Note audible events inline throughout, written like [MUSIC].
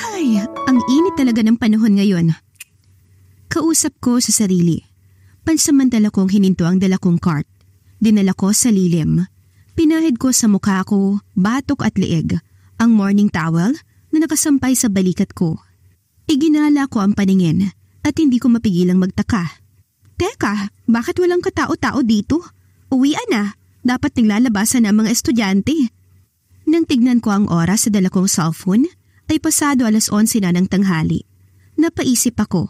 Ay, ang init talaga ng panahon ngayon. Kausap ko sa sarili. Pansamantala kong hininto ang dala kong cart. Dinala ko sa lilim. Pinahid ko sa mukha ko, batok at liig, ang morning towel na nakasampay sa balikat ko. Iginala ko ang paningin at hindi ko mapigilang magtaka. Teka, bakit walang katao-tao dito? Uwian na, dapat naglalabasan ang mga estudyante. Nang tignan ko ang oras sa dala kong cellphone, ay pasado alas 11 na ng tanghali. Napaisip ako,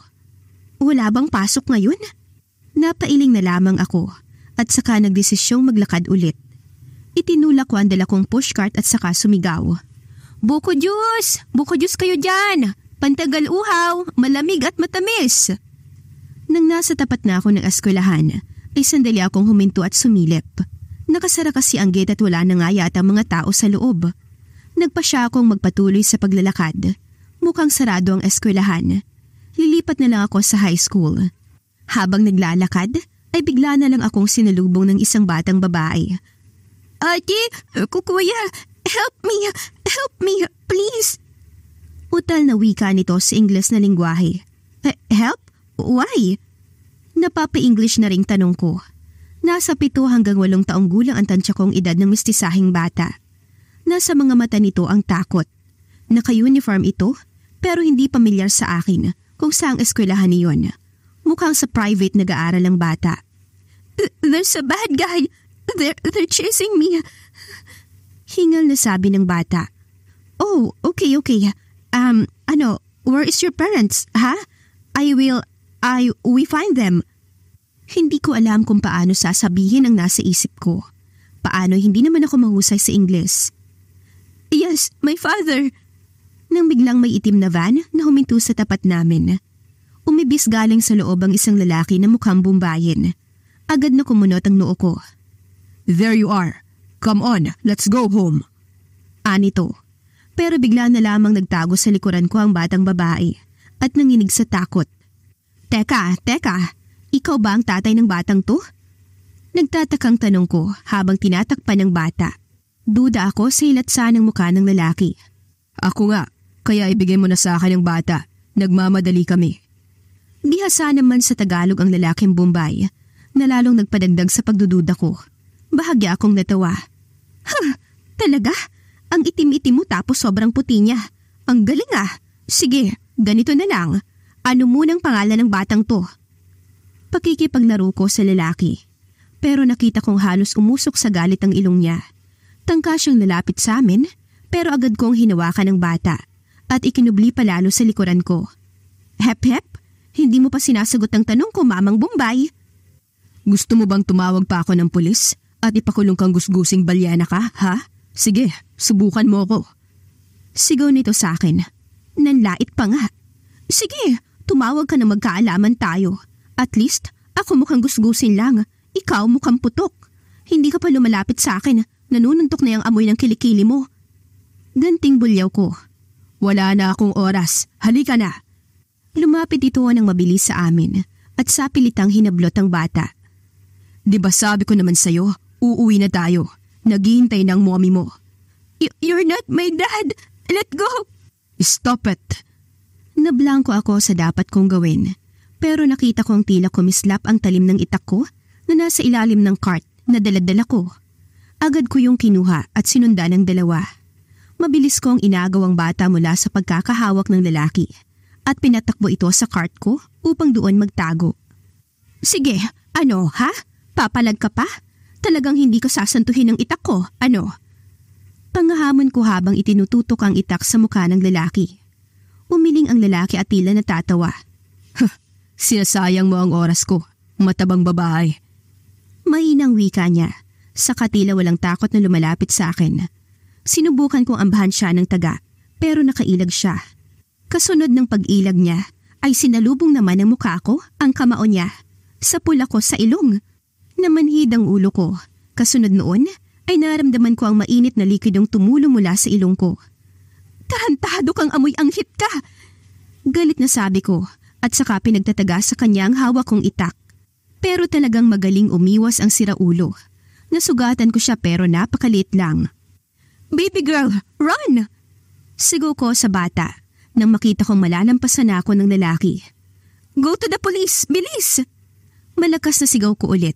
wala bang pasok ngayon? Napailing na lamang ako at saka nagdesisyong maglakad ulit. Itinulak ko ang dala kong pushcart at saka sumigaw. Buko juice! Buko juice kayo dyan! Pantagal uhaw, malamig at matamis! Nang nasa tapat na ako ng eskwelahan, ay sandali akong huminto at sumilip. Nakasara kasi ang gate at wala na nga yata mga tao sa loob. Nagpa siya akong magpatuloy sa paglalakad. Mukhang sarado ang eskwelahan. Lilipat na lang ako sa high school. Habang naglalakad, ay bigla na lang akong sinalubong ng isang batang babae. Ate, kukuya, help me, help me, please. Utal na wika nito sa Ingles na lingwahe. Eh, help? Why? Napapa-English na ring tanong ko. Nasa pito hanggang walong taong gulang ang tansya kong edad ng mistisahing bata. Nasa mga mata nito ang takot. Naka-uniform ito pero hindi pamilyar sa akin kung saang eskwelahan niyon. Mukhang sa private nag-aaral ang bata. There's a bad guy! They're, they're chasing me! Hingal na sabi ng bata. Oh, okay, okay. Um, ano, where is your parents, ha? Huh? I will, I, we find them. Hindi ko alam kung paano sasabihin ang nasa isip ko. Paano hindi naman ako mahusay sa English. Yes, my father. Nang biglang may itim na van na huminto sa tapat namin. Umibis galing sa loob ang isang lalaki na mukhang bumbayin. Agad na kumunot ang noo ko. There you are. Come on, let's go home. Anito. Pero bigla na lamang nagtago sa likuran ko ang batang babae at nanginig sa takot. Teka, teka, ikaw ba ang tatay ng batang to? Nagtatakang tanong ko habang tinatakpan ng bata. Duda ako sa hilatsa ng mukha ng lalaki. Ako nga, kaya ibigay mo na sa akin ang bata. Nagmamadali kami. Gihasa naman sa Tagalog ang lalaking Bombay na lalong nagpadagdag sa pagdududa ko. Bahagya akong natawa. Huh, talaga? Ang itim-itim mo tapos sobrang puti niya. Ang galing ah. Sige, ganito na lang. Ano munang pangalan ng batang to? Pakikipaglaro ko sa lalaki. Pero nakita kong halos umusok sa galit ang ilong niya. Tangka siyang nalapit sa amin pero agad kong hinawakan ng bata at ikinubli palalo sa likuran ko. Hep hep, hindi mo pa sinasagot ang tanong ko mamang Bombay. Gusto mo bang tumawag pa ako ng pulis at ipakulong kang gusgusing balyana ka, ha? Sige, subukan mo ako. Sigaw nito sa akin. Nanlait pa nga. Sige, tumawag ka na magkaalaman tayo. At least, ako mukhang gusgusin lang. Ikaw mukhang putok. Hindi ka pa lumalapit sa akin Nanununtok na yung amoy ng kilikili mo. Ganting bulyaw ko. Wala na akong oras. Halika na. Lumapit ito ng mabilis sa amin at sa pilitang hinablot ang bata. Di ba sabi ko naman sa'yo, uuwi na tayo. Naghihintay ng mommy mo. Y you're not my dad. Let go. Stop it. Nablangko ako sa dapat kong gawin. Pero nakita ko ang tila kumislap ang talim ng itak ko na nasa ilalim ng cart na daladala ko. Agad ko yung kinuha at sinunda ng dalawa. Mabilis ko ang inagawang bata mula sa pagkakahawak ng lalaki at pinatakbo ito sa cart ko upang doon magtago. Sige, ano ha? Papalag ka pa? Talagang hindi ko sasantuhin ng itak ko, ano? Pangahamon ko habang itinututok ang itak sa mukha ng lalaki. Umiling ang lalaki at tila natatawa. Huh, sinasayang mo ang oras ko, matabang babae. Mainang wika niya sa katila walang takot na lumalapit sa akin. Sinubukan kong ambahan siya ng taga pero nakailag siya. Kasunod ng pag-ilag niya ay sinalubong naman ng mukha ko ang kamao niya. Sa pula ko sa ilong. Namanhid ang ulo ko. Kasunod noon ay naramdaman ko ang mainit na likidong tumulo mula sa ilong ko. Tarantado kang amoy anghit ka! Galit na sabi ko at saka pinagtataga sa kanya hawak kong itak. Pero talagang magaling umiwas ang siraulo. Nasugatan ko siya pero napakalit lang. Baby girl, run! Sigaw ko sa bata nang makita kong malalampasan na ako ng lalaki. Go to the police! Bilis! Malakas na sigaw ko ulit.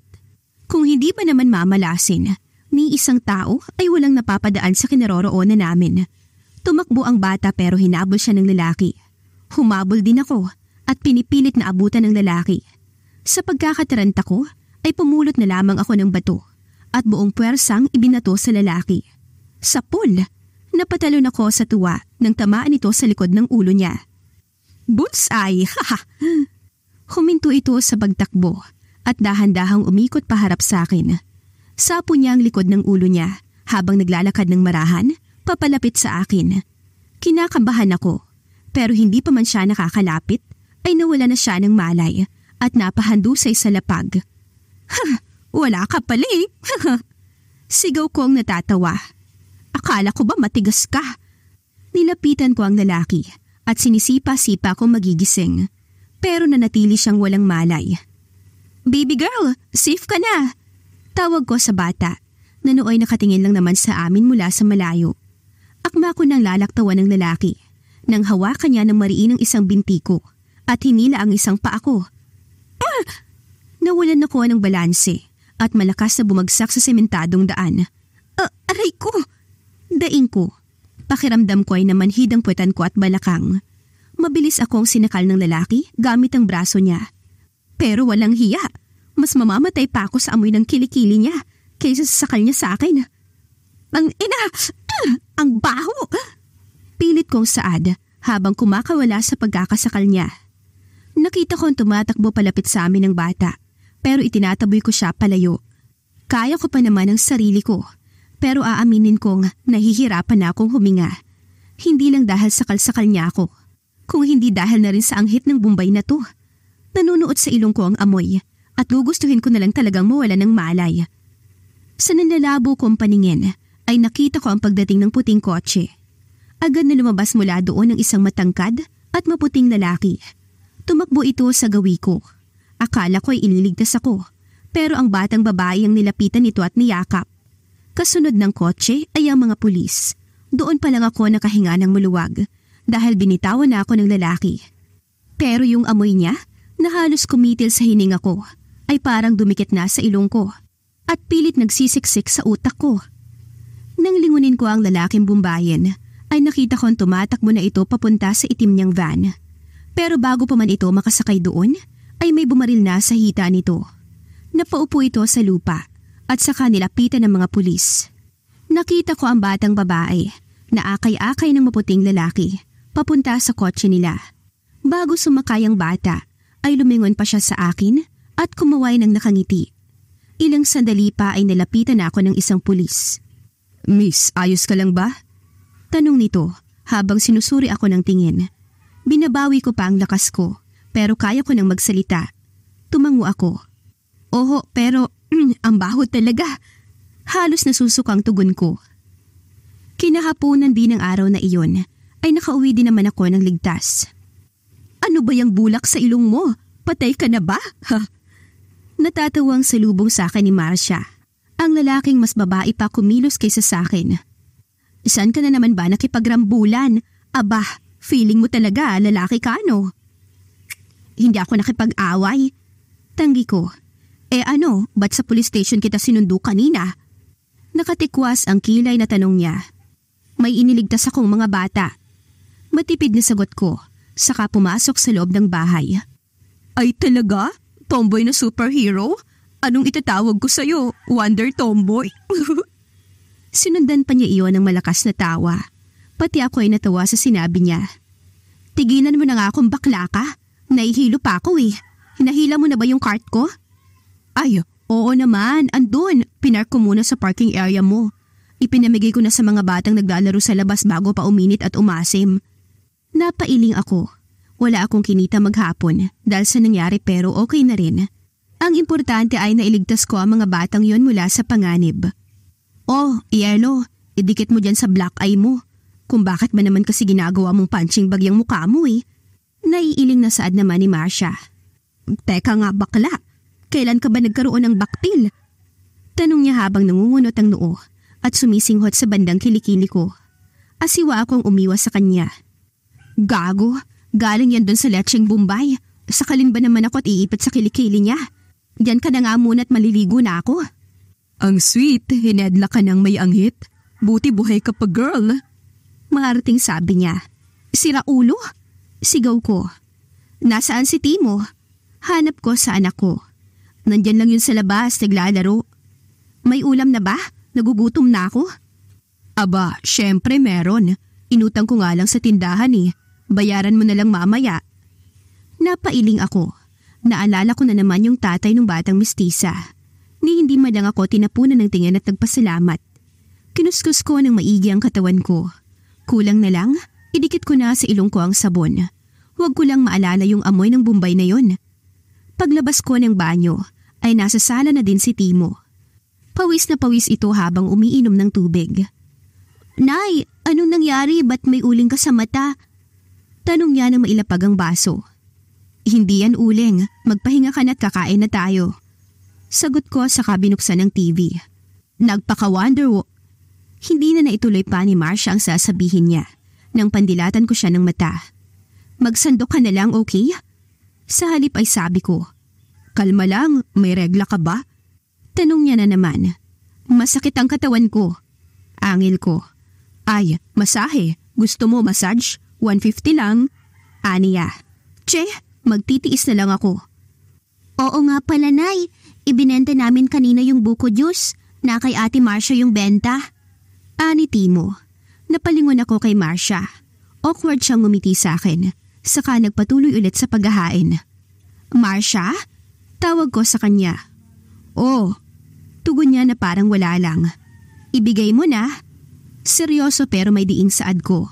Kung hindi ba naman mamalasin, ni isang tao ay walang napapadaan sa kinaroroonan namin. Tumakbo ang bata pero hinabol siya ng lalaki. Humabol din ako at pinipilit na abutan ng lalaki. Sa pagkakataranta ko, ay pumulot na lamang ako ng bato at buong puwersang ibinato sa lalaki. Sapul! pool, napatalon ako sa tuwa nang tamaan ito sa likod ng ulo niya. Bullseye! [LAUGHS] Haha! Huminto ito sa pagtakbo at dahan-dahang umikot paharap sa akin. Sapo niya ang likod ng ulo niya habang naglalakad ng marahan papalapit sa akin. Kinakabahan ako pero hindi pa man siya nakakalapit ay nawala na siya ng malay at napahandusay sa lapag. Ha! [LAUGHS] Wala ka pala eh. [LAUGHS] Sigaw ko ang natatawa. Akala ko ba matigas ka? Nilapitan ko ang lalaki at sinisipa-sipa ko magigising. Pero nanatili siyang walang malay. Baby girl, safe ka na! Tawag ko sa bata na nakatingin lang naman sa amin mula sa malayo. Akma ko nang lalaktawan ng lalaki nang hawakan niya ng mariin ang isang binti ko at hinila ang isang paa ko. Ah! Nawalan ako ng balanse at malakas na bumagsak sa sementadong daan. Uh, aray ko! Daing ko. Pakiramdam ko ay namanhid ang puwetan ko at balakang. Mabilis akong sinakal ng lalaki gamit ang braso niya. Pero walang hiya. Mas mamamatay pa ako sa amoy ng kilikili niya kaysa sa sakal niya sa akin. Ang ina! [CLEARS THROAT] ang baho! Pilit kong saad habang kumakawala sa pagkakasakal niya. Nakita kong tumatakbo palapit sa amin ng bata pero itinataboy ko siya palayo. Kaya ko pa naman ang sarili ko, pero aaminin kong nahihirapan na akong huminga. Hindi lang dahil sa sakal niya ako, kung hindi dahil na rin sa anghit ng Bombay na to. Nanunuot sa ilong ko ang amoy at gugustuhin ko na lang talagang mawala ng malay. Sa nanlalabo kong paningin ay nakita ko ang pagdating ng puting kotse. Agad na lumabas mula doon ang isang matangkad at maputing lalaki. Tumakbo ito sa gawi ko. Akala ko'y ililigtas ako, pero ang batang babae ang nilapitan nito at niyakap. Kasunod ng kotse ay ang mga pulis. Doon pa lang ako nakahinga ng muluwag dahil binitawan na ako ng lalaki. Pero yung amoy niya na halos kumitil sa hininga ko ay parang dumikit na sa ilong ko at pilit nagsisiksik sa utak ko. Nang lingunin ko ang lalaking bumbayan, ay nakita kong tumatakbo na ito papunta sa itim niyang van. Pero bago pa man ito makasakay doon, ay may bumaril na sa hita nito. Napaupo ito sa lupa at saka nilapitan ng mga pulis. Nakita ko ang batang babae na akay-akay ng maputing lalaki papunta sa kotse nila. Bago sumakay ang bata ay lumingon pa siya sa akin at kumaway ng nakangiti. Ilang sandali pa ay nalapitan ako ng isang pulis. Miss, ayos ka lang ba? Tanong nito habang sinusuri ako ng tingin. Binabawi ko pa ang lakas ko pero kaya ko nang magsalita. Tumango ako. Oho, pero mm, [CLEARS THROAT] ang baho talaga. Halos nasusukang tugon ko. Kinahaponan din ng araw na iyon ay nakauwi din naman ako ng ligtas. Ano ba yung bulak sa ilong mo? Patay ka na ba? Ha? Natatawang salubong sa akin ni Marcia. Ang lalaking mas babae pa kumilos kaysa sa akin. Saan ka na naman ba nakipagrambulan? Aba, feeling mo talaga lalaki ka no? Hindi ako nakipag-away. Tanggi ko. Eh ano, ba't sa police station kita sinundo kanina? Nakatikwas ang kilay na tanong niya. May iniligtas akong mga bata. Matipid na sagot ko, saka pumasok sa loob ng bahay. Ay talaga? Tomboy na superhero? Anong itatawag ko sa'yo? Wonder Tomboy? [LAUGHS] Sinundan pa niya iyon ng malakas na tawa. Pati ako ay natawa sa sinabi niya. Tiginan mo na nga akong bakla ka. Naihilo pa ako eh. Hinahila mo na ba yung cart ko? Ay, oo naman. Andun. Pinark ko muna sa parking area mo. Ipinamigay ko na sa mga batang naglalaro sa labas bago pa uminit at umasim. Napailing ako. Wala akong kinita maghapon dahil sa nangyari pero okay na rin. Ang importante ay nailigtas ko ang mga batang yon mula sa panganib. Oh, Yelo, idikit mo dyan sa black eye mo. Kung bakit ba naman kasi ginagawa mong punching bag yung mukha mo eh. Naiiling na saad naman ni Marsha. Teka nga bakla, kailan ka ba nagkaroon ng baktil? Tanong niya habang nangungunot ang noo at sumisinghot sa bandang kilikili ko. Asiwa akong umiwas sa kanya. Gago, galing yan doon sa lecheng Bombay. Sakalin ba naman ako at iipit sa kilikili niya? Diyan ka na nga muna at maliligo na ako. Ang sweet, hinedla ka ng may anghit. Buti buhay ka pa girl. Maharating sabi niya. Siraulo? ulo? Sigaw ko. Nasaan si Timo? Hanap ko sa anak ko. Nandyan lang yun sa labas, naglalaro. May ulam na ba? Nagugutom na ako? Aba, syempre meron. Inutang ko nga lang sa tindahan eh. Bayaran mo na lang mamaya. Napailing ako. Naalala ko na naman yung tatay ng batang mistisa. Ni hindi man lang ako tinapunan ng tingin at nagpasalamat. Kinuskus ko ng maigi ang katawan ko. Kulang na lang, idikit ko na sa ilong ko ang sabon. Huwag ko lang maalala yung amoy ng Bombay na yon. Paglabas ko ng banyo, ay nasa sala na din si Timo. Pawis na pawis ito habang umiinom ng tubig. Nay, anong nangyari? Ba't may uling ka sa mata? Tanong niya ng mailapag ang baso. Hindi yan uling. Magpahinga ka na't kakain na tayo. Sagot ko sa kabinuksan ng TV. Nagpaka-wonder Hindi na naituloy pa ni Marsha ang sasabihin niya nang pandilatan ko siya ng mata magsando ka na lang, okay? Sa halip ay sabi ko, Kalma lang, may regla ka ba? Tanong niya na naman. Masakit ang katawan ko. Angil ko. Ay, masahe. Gusto mo massage? 150 lang. Aniya. Che, magtitiis na lang ako. Oo nga pala, Nay. Ibinenta namin kanina yung buko juice na kay Ate Marsha yung benta. Ani Timo. Napalingon ako kay Marsha. Awkward siyang ngumiti sa akin saka nagpatuloy ulit sa paghahain. Marsha? Tawag ko sa kanya. Oh, tugon niya na parang wala lang. Ibigay mo na. Seryoso pero may diing saad ko.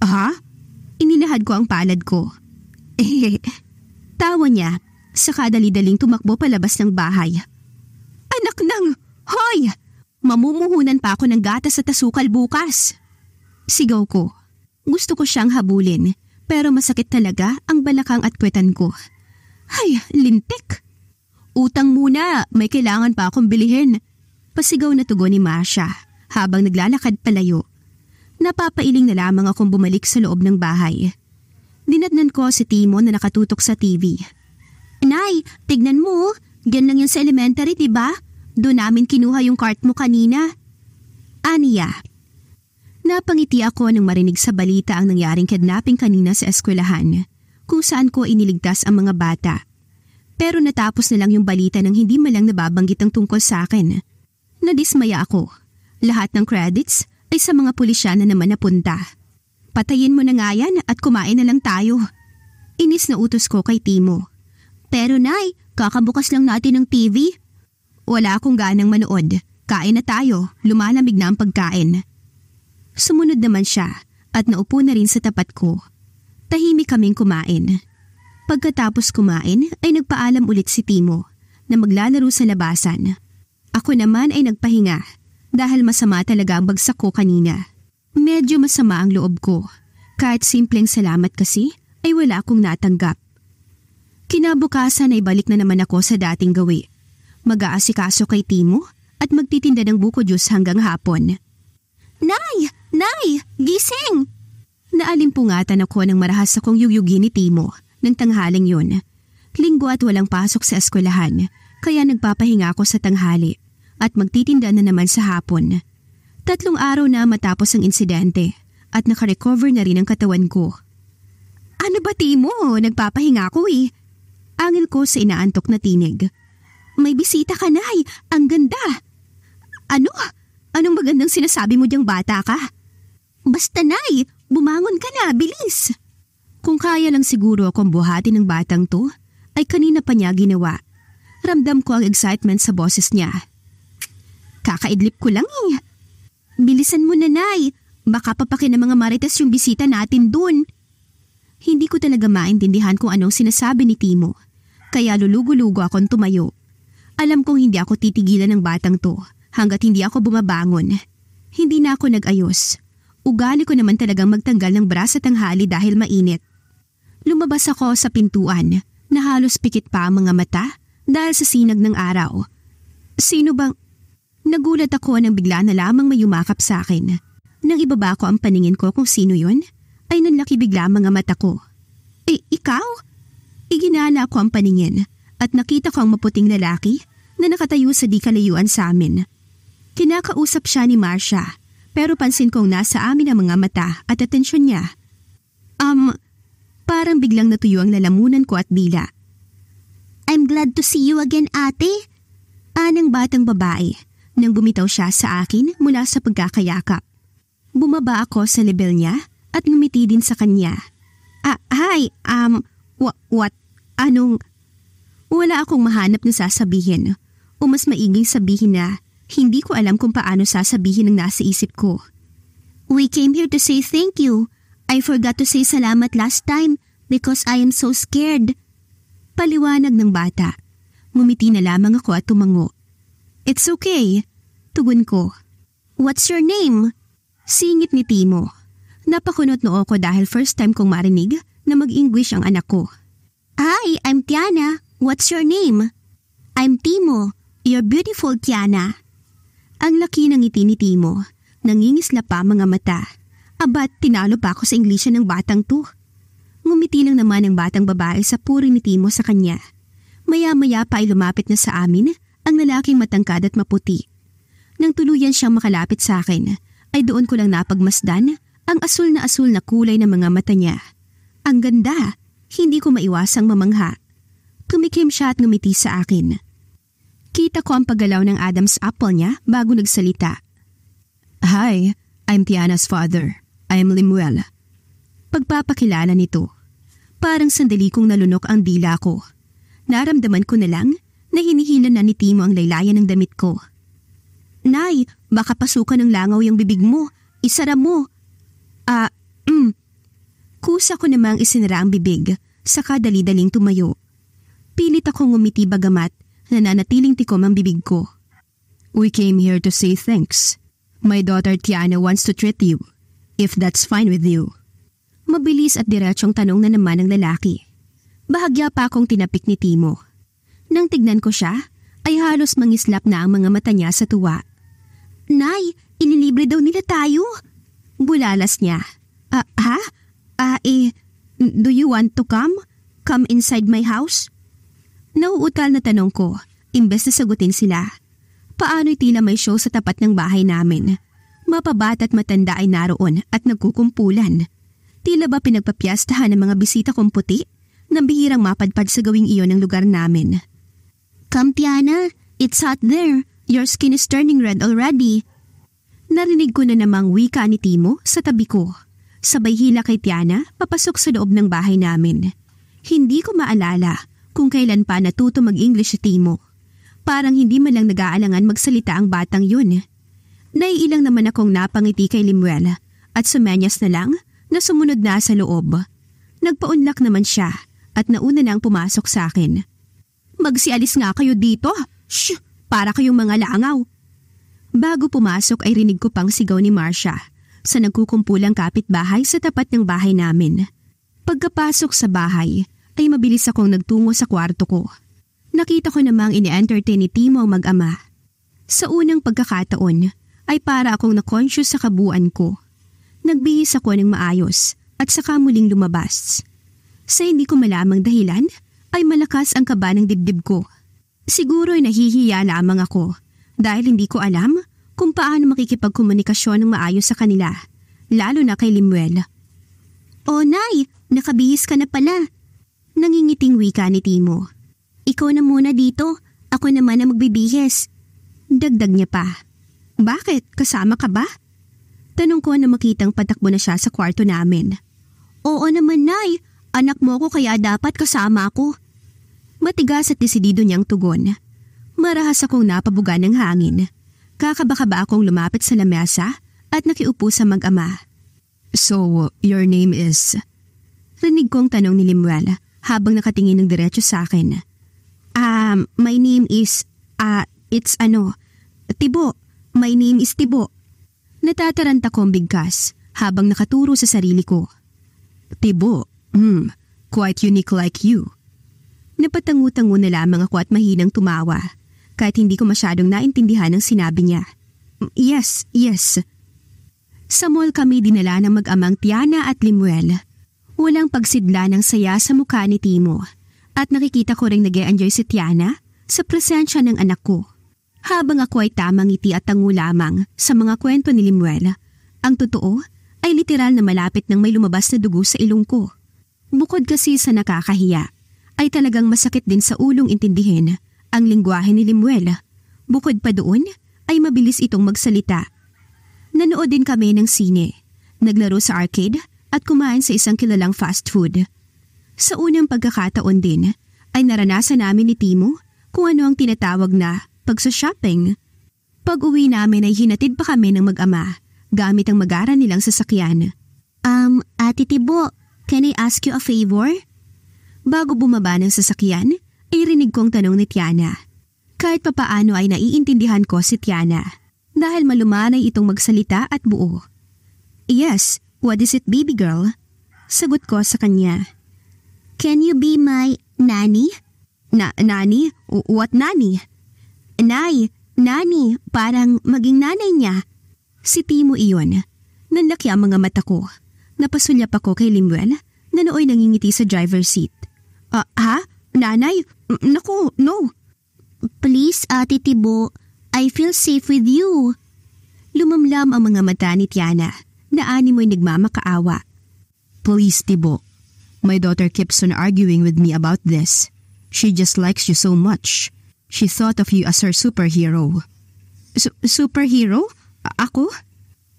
Aha? Inilahad ko ang palad ko. Eh, [LAUGHS] tawa niya, saka dali-daling tumakbo palabas ng bahay. Anak ng... Hoy! Mamumuhunan pa ako ng gatas sa tasukal bukas. Sigaw ko. Gusto ko siyang habulin pero masakit talaga ang balakang at kwetan ko. Ay, lintik! Utang muna, may kailangan pa akong bilihin. Pasigaw na tugon ni Marsha habang naglalakad palayo. Napapailing na lamang akong bumalik sa loob ng bahay. Dinadnan ko si Timo na nakatutok sa TV. Nay, tignan mo. Yan lang yung sa elementary, di ba? Doon namin kinuha yung cart mo kanina. Aniya, Napangiti ako nang marinig sa balita ang nangyaring kidnapping kanina sa eskwelahan, kung saan ko iniligtas ang mga bata. Pero natapos na lang yung balita nang hindi malang nababanggit ang tungkol sa akin. Nadismaya ako. Lahat ng credits ay sa mga pulisya na naman napunta. Patayin mo na nga yan at kumain na lang tayo. Inis na utos ko kay Timo. Pero Nay, kakabukas lang natin ng TV. Wala akong ganang manood. Kain na tayo, lumalamig na ang pagkain. Sumunod naman siya at naupo na rin sa tapat ko. Tahimik kaming kumain. Pagkatapos kumain ay nagpaalam ulit si Timo na maglalaro sa labasan. Ako naman ay nagpahinga dahil masama talaga ang bagsak ko kanina. Medyo masama ang loob ko. Kahit simpleng salamat kasi ay wala akong natanggap. Kinabukasan ay balik na naman ako sa dating gawi. Mag-aasikaso kay Timo at magtitinda ng buko juice hanggang hapon. Nay! Nay! Gising! Naalimpungatan ako ng marahas sa akong yuyugi ni Timo ng tanghaling yun. Linggo at walang pasok sa eskwelahan, kaya nagpapahinga ako sa tanghali at magtitinda na naman sa hapon. Tatlong araw na matapos ang insidente at nakarecover na rin ang katawan ko. Ano ba Timo? Nagpapahinga ko eh. Angil ko sa inaantok na tinig. May bisita ka, Nay. Ang ganda. Ano? Anong magandang sinasabi mo diyang bata ka? Basta Nay, bumangon ka na, bilis! Kung kaya lang siguro akong buhati ng batang to, ay kanina pa niya ginawa. Ramdam ko ang excitement sa boses niya. Kakaidlip ko lang eh. Bilisan mo na, Nay. Baka papakin ng mga marites yung bisita natin dun. Hindi ko talaga maintindihan kung anong sinasabi ni Timo. Kaya lulugulugo akong tumayo. Alam kong hindi ako titigilan ng batang to hanggat hindi ako bumabangon. Hindi na ako nag-ayos. Ugali ko naman talagang magtanggal ng bra sa tanghali dahil mainit. Lumabas ako sa pintuan na halos pikit pa ang mga mata dahil sa sinag ng araw. Sino bang... Nagulat ako nang bigla na lamang may yumakap sa akin. Nang ibaba ko ang paningin ko kung sino yon, ay nanlaki bigla mga mata ko. E, ikaw? Iginala ko ang paningin at nakita ko ang maputing lalaki na nakatayo sa di kalayuan sa amin. Kinakausap siya ni Marsha pero pansin kong nasa amin ang mga mata at atensyon niya. Um, parang biglang natuyo ang lalamunan ko at dila. I'm glad to see you again, ate. Anang batang babae nang bumitaw siya sa akin mula sa pagkakayakap. Bumaba ako sa level niya at ngumiti din sa kanya. Ah, hi, um, wh- what, anong... Wala akong mahanap na sasabihin o mas maiging sabihin na hindi ko alam kung paano sasabihin ang nasa isip ko. We came here to say thank you. I forgot to say salamat last time because I am so scared. Paliwanag ng bata. Ngumiti na lamang ako at tumango. It's okay. Tugon ko. What's your name? Singit ni Timo. Napakunot noo ko dahil first time kong marinig na mag-English ang anak ko. Hi, I'm Tiana. What's your name? I'm Timo. You're beautiful, Tiana. Ang laki ng ngiti ni Timo. Nangingisla pa mga mata. Aba, tinalo pa ako sa Inglesya ng batang to. Ngumiti lang naman ang batang babae sa puri ni Timo sa kanya. Maya-maya pa ay lumapit na sa amin ang lalaking matangkad at maputi. Nang tuluyan siyang makalapit sa akin, ay doon ko lang napagmasdan ang asul na asul na kulay ng mga mata niya. Ang ganda, hindi ko maiwasang mamangha. Tumikim siya at ngumiti sa akin. Kita ko ang paggalaw ng Adam's apple niya bago nagsalita. Hi, I'm Tiana's father. I'm Limuel. Pagpapakilala nito. Parang sandali kong nalunok ang dila ko. Naramdaman ko na lang na hinihila na ni Timo ang laylayan ng damit ko. Nay, baka pasukan ng langaw yung bibig mo. Isara mo. Ah, uh, mm. Kusa ko namang isinara ang bibig, saka dali-daling tumayo. Pilit akong ngumiti bagamat nananatiling tikom ang bibig ko. We came here to say thanks. My daughter Tiana wants to treat you, if that's fine with you. Mabilis at diretsyong tanong na naman ng lalaki. Bahagya pa akong tinapik ni Timo. Nang tignan ko siya, ay halos mangislap na ang mga mata niya sa tuwa. Nay, inilibre daw nila tayo. Bulalas niya. Uh, ha? Ah, uh, eh, do you want to come? Come inside my house? Nauutal na tanong ko, imbes na sagutin sila. Paano'y tila may show sa tapat ng bahay namin? Mapabata at matanda ay naroon at nagkukumpulan. Tila ba pinagpapiyastahan ng mga bisita kong puti? Nang bihirang mapadpad sa gawing iyon ng lugar namin. Come Tiana, it's hot there. Your skin is turning red already. Narinig ko na namang wika ni Timo sa tabi ko. Sabay hila kay Tiana, papasok sa loob ng bahay namin. Hindi ko maalala kung kailan pa natuto mag-English si Timo. Parang hindi man lang nag-aalangan magsalita ang batang yun. Naiilang naman akong napangiti kay Limuel at sumenyas na lang na sumunod na sa loob. Nagpaunlak naman siya at nauna na ang pumasok sa akin. Magsialis nga kayo dito! Shh! Para kayong mga laangaw! Bago pumasok ay rinig ko pang sigaw ni Marcia sa nagkukumpulang kapitbahay sa tapat ng bahay namin. Pagkapasok sa bahay, ay mabilis akong nagtungo sa kwarto ko. Nakita ko namang ini-entertain ni Timo ang mag-ama. Sa unang pagkakataon ay para akong na-conscious sa kabuuan ko. Nagbihis ako ng maayos at saka muling lumabas. Sa hindi ko malamang dahilan ay malakas ang kaba ng dibdib ko. Siguro ay nahihiya lamang ako dahil hindi ko alam kung paano makikipagkomunikasyon ng maayos sa kanila, lalo na kay Limuel. O oh, Nay, nakabihis ka na pala. Nangingiting wika ni Timo. Ikaw na muna dito, ako naman ang magbibihis. Dagdag niya pa. Bakit? Kasama ka ba? Tanong ko na makitang patakbo na siya sa kwarto namin. Oo naman, Nay. Anak mo ko kaya dapat kasama ako. Matigas at desidido niyang tugon. Marahas akong napabuga ng hangin. Kakabaka ba akong lumapit sa lamesa at nakiupo sa mag-ama? So, your name is... Rinig kong tanong ni Limuela habang nakatingin ng diretso sa akin. Um, my name is, uh, it's ano, Tibo. My name is Tibo. Natataranta kong bigkas habang nakaturo sa sarili ko. Tibo, hmm, quite unique like you. Napatangu-tangu na lamang ako at mahinang tumawa kahit hindi ko masyadong naintindihan ang sinabi niya. Yes, yes. Sa mall kami dinala ng mag-amang Tiana at Limuel Walang pagsidla ng saya sa mukha ni Timo at nakikita ko rin nag enjoy si Tiana sa presensya ng anak ko. Habang ako ay tamang ngiti at tango lamang sa mga kwento ni Limuel, ang totoo ay literal na malapit ng may lumabas na dugo sa ilong ko. Bukod kasi sa nakakahiya, ay talagang masakit din sa ulong intindihin ang lingwahe ni Limuel. Bukod pa doon, ay mabilis itong magsalita. Nanood din kami ng sine, naglaro sa arcade at kumain sa isang kilalang fast food. Sa unang pagkakataon din ay naranasan namin ni Timo kung ano ang tinatawag na pagsa-shopping. Pag uwi namin ay hinatid pa kami ng mag-ama gamit ang magara nilang sasakyan. Um, Ate Tibo, can I ask you a favor? Bago bumaba ng sasakyan, ay rinig ko ang tanong ni Tiana. Kahit papaano ay naiintindihan ko si Tiana dahil malumanay itong magsalita at buo. Yes, What is it baby girl? Sagot ko sa kanya. Can you be my nanny? Na nani? What nanny? Nay, nanny, parang maging nanay niya. Si Timo iyon. Nanlaki ang mga mata ko. Napasulyap ako kay Limuel na nooy nangingiti sa driver's seat. Uh, ha? Nanay? Naku, no. Please, Ate Tibo, I feel safe with you. Lumamlam ang mga mata ni Tiana na ani mo'y nagmamakaawa. Please, Tibo. My daughter keeps on arguing with me about this. She just likes you so much. She thought of you as her superhero. Su superhero? A ako?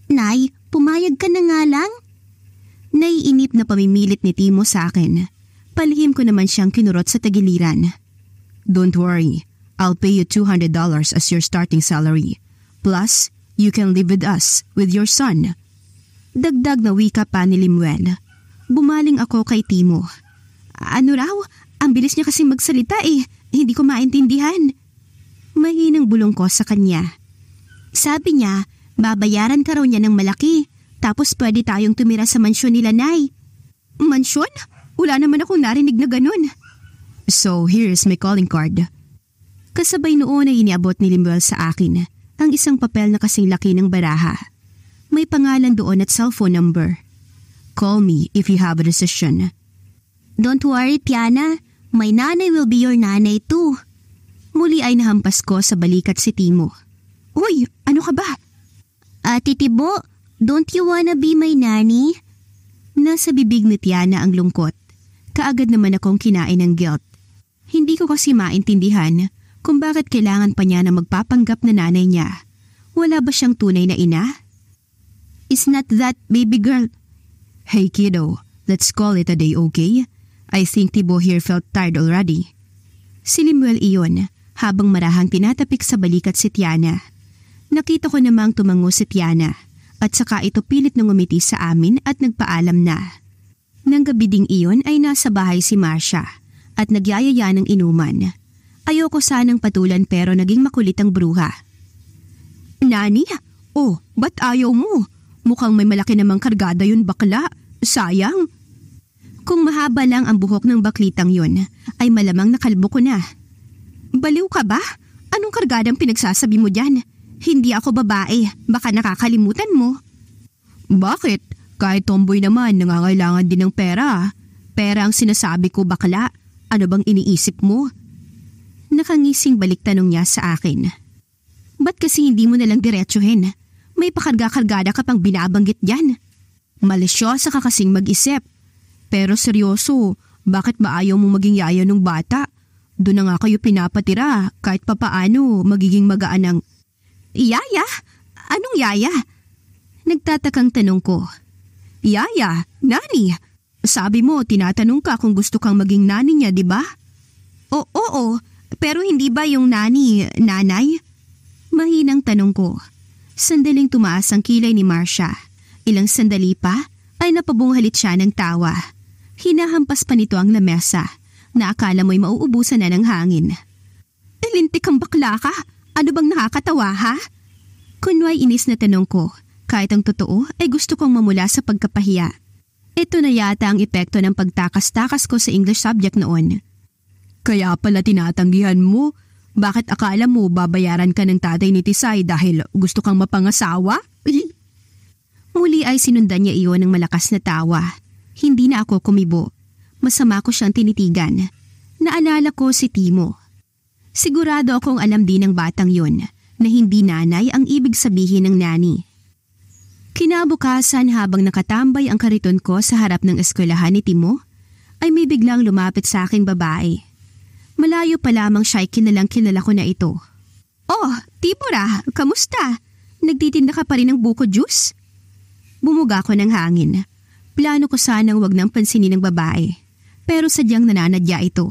Nay, pumayag ka na nga lang. Naiinip na pamimilit ni Timo sa akin. Palihim ko naman siyang kinurot sa tagiliran. Don't worry, I'll pay you $200 as your starting salary. Plus, you can live with us, with your son. Dagdag na wika pa ni Limuel. Bumaling ako kay Timo. Ano raw? Ang bilis niya kasi magsalita eh. Hindi ko maintindihan. Mahinang bulong ko sa kanya. Sabi niya, babayaran ka raw niya ng malaki. Tapos pwede tayong tumira sa mansyon nila, Nay. Mansyon? Wala naman akong narinig na ganun. So here's my calling card. Kasabay noon ay iniabot ni Limuel sa akin ang isang papel na kasing laki ng baraha. May pangalan doon at cellphone number. Call me if you have a decision. Don't worry, Tiana. My nanay will be your nanay too. Muli ay nahampas ko sa balikat si Timo. Uy, ano ka ba? Ah, uh, Titibo, don't you wanna be my nanny? Nasa bibig ni Tiana ang lungkot. Kaagad naman akong kinain ng guilt. Hindi ko kasi maintindihan kung bakit kailangan pa niya na magpapanggap na nanay niya. Wala ba siyang tunay na ina? It's not that, baby girl. Hey, kiddo, let's call it a day, okay? I think Tibo here felt tired already. Si Limuel iyon, habang marahang tinatapik sa balikat si Tiana. Nakita ko namang tumango si Tiana at saka ito pilit ng umiti sa amin at nagpaalam na. Nang gabi ding iyon ay nasa bahay si Marsha at nagyayaya ng inuman. Ayoko sanang patulan pero naging makulit ang bruha. Nani, oh, ba't ayaw mo? Mukhang may malaki namang kargada yun bakla. Sayang. Kung mahaba lang ang buhok ng baklitang yun, ay malamang nakalbo ko na. Baliw ka ba? Anong kargadang pinagsasabi mo dyan? Hindi ako babae, baka nakakalimutan mo. Bakit? Kahit tomboy naman, nangangailangan din ng pera. Pera ang sinasabi ko bakla. Ano bang iniisip mo? Nakangising balik tanong niya sa akin. Ba't kasi hindi mo nalang diretsuhin? May pakarga-kargada ka pang binabanggit dyan. Malisyosa ka kasing mag-isip. Pero seryoso, bakit ba ayaw mo maging yaya ng bata? Doon nga kayo pinapatira kahit papaano magiging magaan ang... Yaya? Anong yaya? Nagtatakang tanong ko. Yaya, nani, sabi mo tinatanong ka kung gusto kang maging nani niya, di ba? O, oo, pero hindi ba yung nani, nanay? Mahinang tanong ko. Sandaling tumaas ang kilay ni Marsha. Ilang sandali pa ay napabunghalit siya ng tawa. Hinahampas pa nito ang lamesa na akala mo'y mauubusan na ng hangin. Lintik ang bakla ka! Ano bang nakakatawa ha? Kunway inis na tanong ko. Kahit ang totoo ay gusto kong mamula sa pagkapahiya. Ito na yata ang epekto ng pagtakas-takas ko sa English subject noon. Kaya pala tinatanggihan mo bakit akala mo babayaran ka ng tatay ni Tisay dahil gusto kang mapangasawa? [LAUGHS] Muli ay sinundan niya iyon ng malakas na tawa. Hindi na ako kumibo. Masama ko siyang tinitigan. Naalala ko si Timo. Sigurado akong alam din ng batang yon na hindi nanay ang ibig sabihin ng nani. Kinabukasan habang nakatambay ang kariton ko sa harap ng eskwelahan ni Timo, ay may biglang lumapit sa aking babae. Malayo pa lamang siya ay kinalang kinala ko na ito. Oh, Tibora, kamusta? Nagtitinda ka pa rin ng buko juice? Bumuga ko ng hangin. Plano ko sanang wag nang pansinin ng babae. Pero sadyang nananadya ito.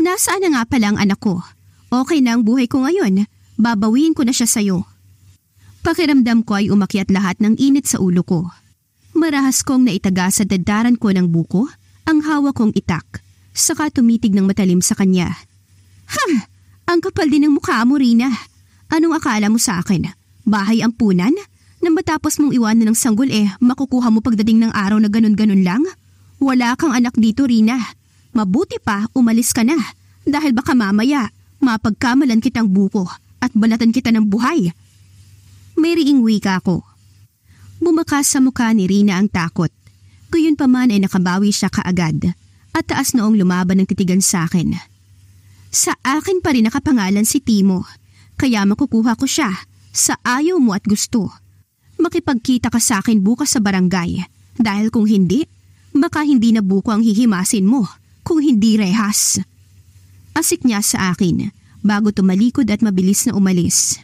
Nasaan na nga pala ang anak ko? Okay na ang buhay ko ngayon. Babawiin ko na siya sa'yo. Pakiramdam ko ay umakyat lahat ng init sa ulo ko. Marahas kong naitaga sa dadaran ko ng buko ang hawak kong itak Saka tumitig ng matalim sa kanya. Ham! Ang kapal din ng mukha mo, Rina. Anong akala mo sa akin? Bahay ang punan? Nang matapos mong iwanan ng sanggol eh, makukuha mo pagdating ng araw na ganun-ganun lang? Wala kang anak dito, Rina. Mabuti pa, umalis ka na. Dahil baka mamaya, mapagkamalan kitang buko at balatan kita ng buhay. May riing wika ko. Bumakas sa mukha ni Rina ang takot. Gayunpaman ay nakabawi siya kaagad at taas noong lumaban ng titigan sa akin. Sa akin pa rin nakapangalan si Timo, kaya makukuha ko siya sa ayaw mo at gusto. Makipagkita ka sa akin bukas sa barangay dahil kung hindi, baka hindi na buko ang hihimasin mo kung hindi rehas. Asik niya sa akin bago tumalikod at mabilis na umalis.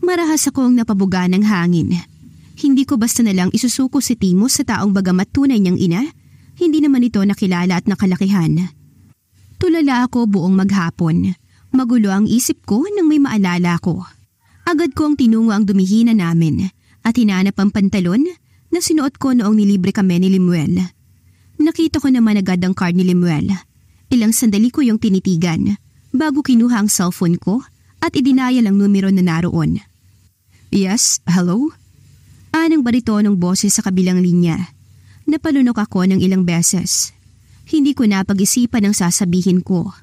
Marahas akong ang napabuga ng hangin. Hindi ko basta na lang isusuko si Timo sa taong bagamat tunay niyang ina hindi naman ito nakilala at nakalakihan. Tulala ako buong maghapon. Magulo ang isip ko nang may maalala ko. Agad ko ang tinungo ang dumihina namin at hinanap ang pantalon na sinuot ko noong nilibre kami ni Limuel. Nakita ko naman agad ang card ni Limuel. Ilang sandali ko yung tinitigan bago kinuha ang cellphone ko at idinayal ang numero na naroon. Yes, hello? Anang barito ng boses sa kabilang linya. Napalunok ako ng ilang beses. Hindi ko napag-isipan ang sasabihin ko.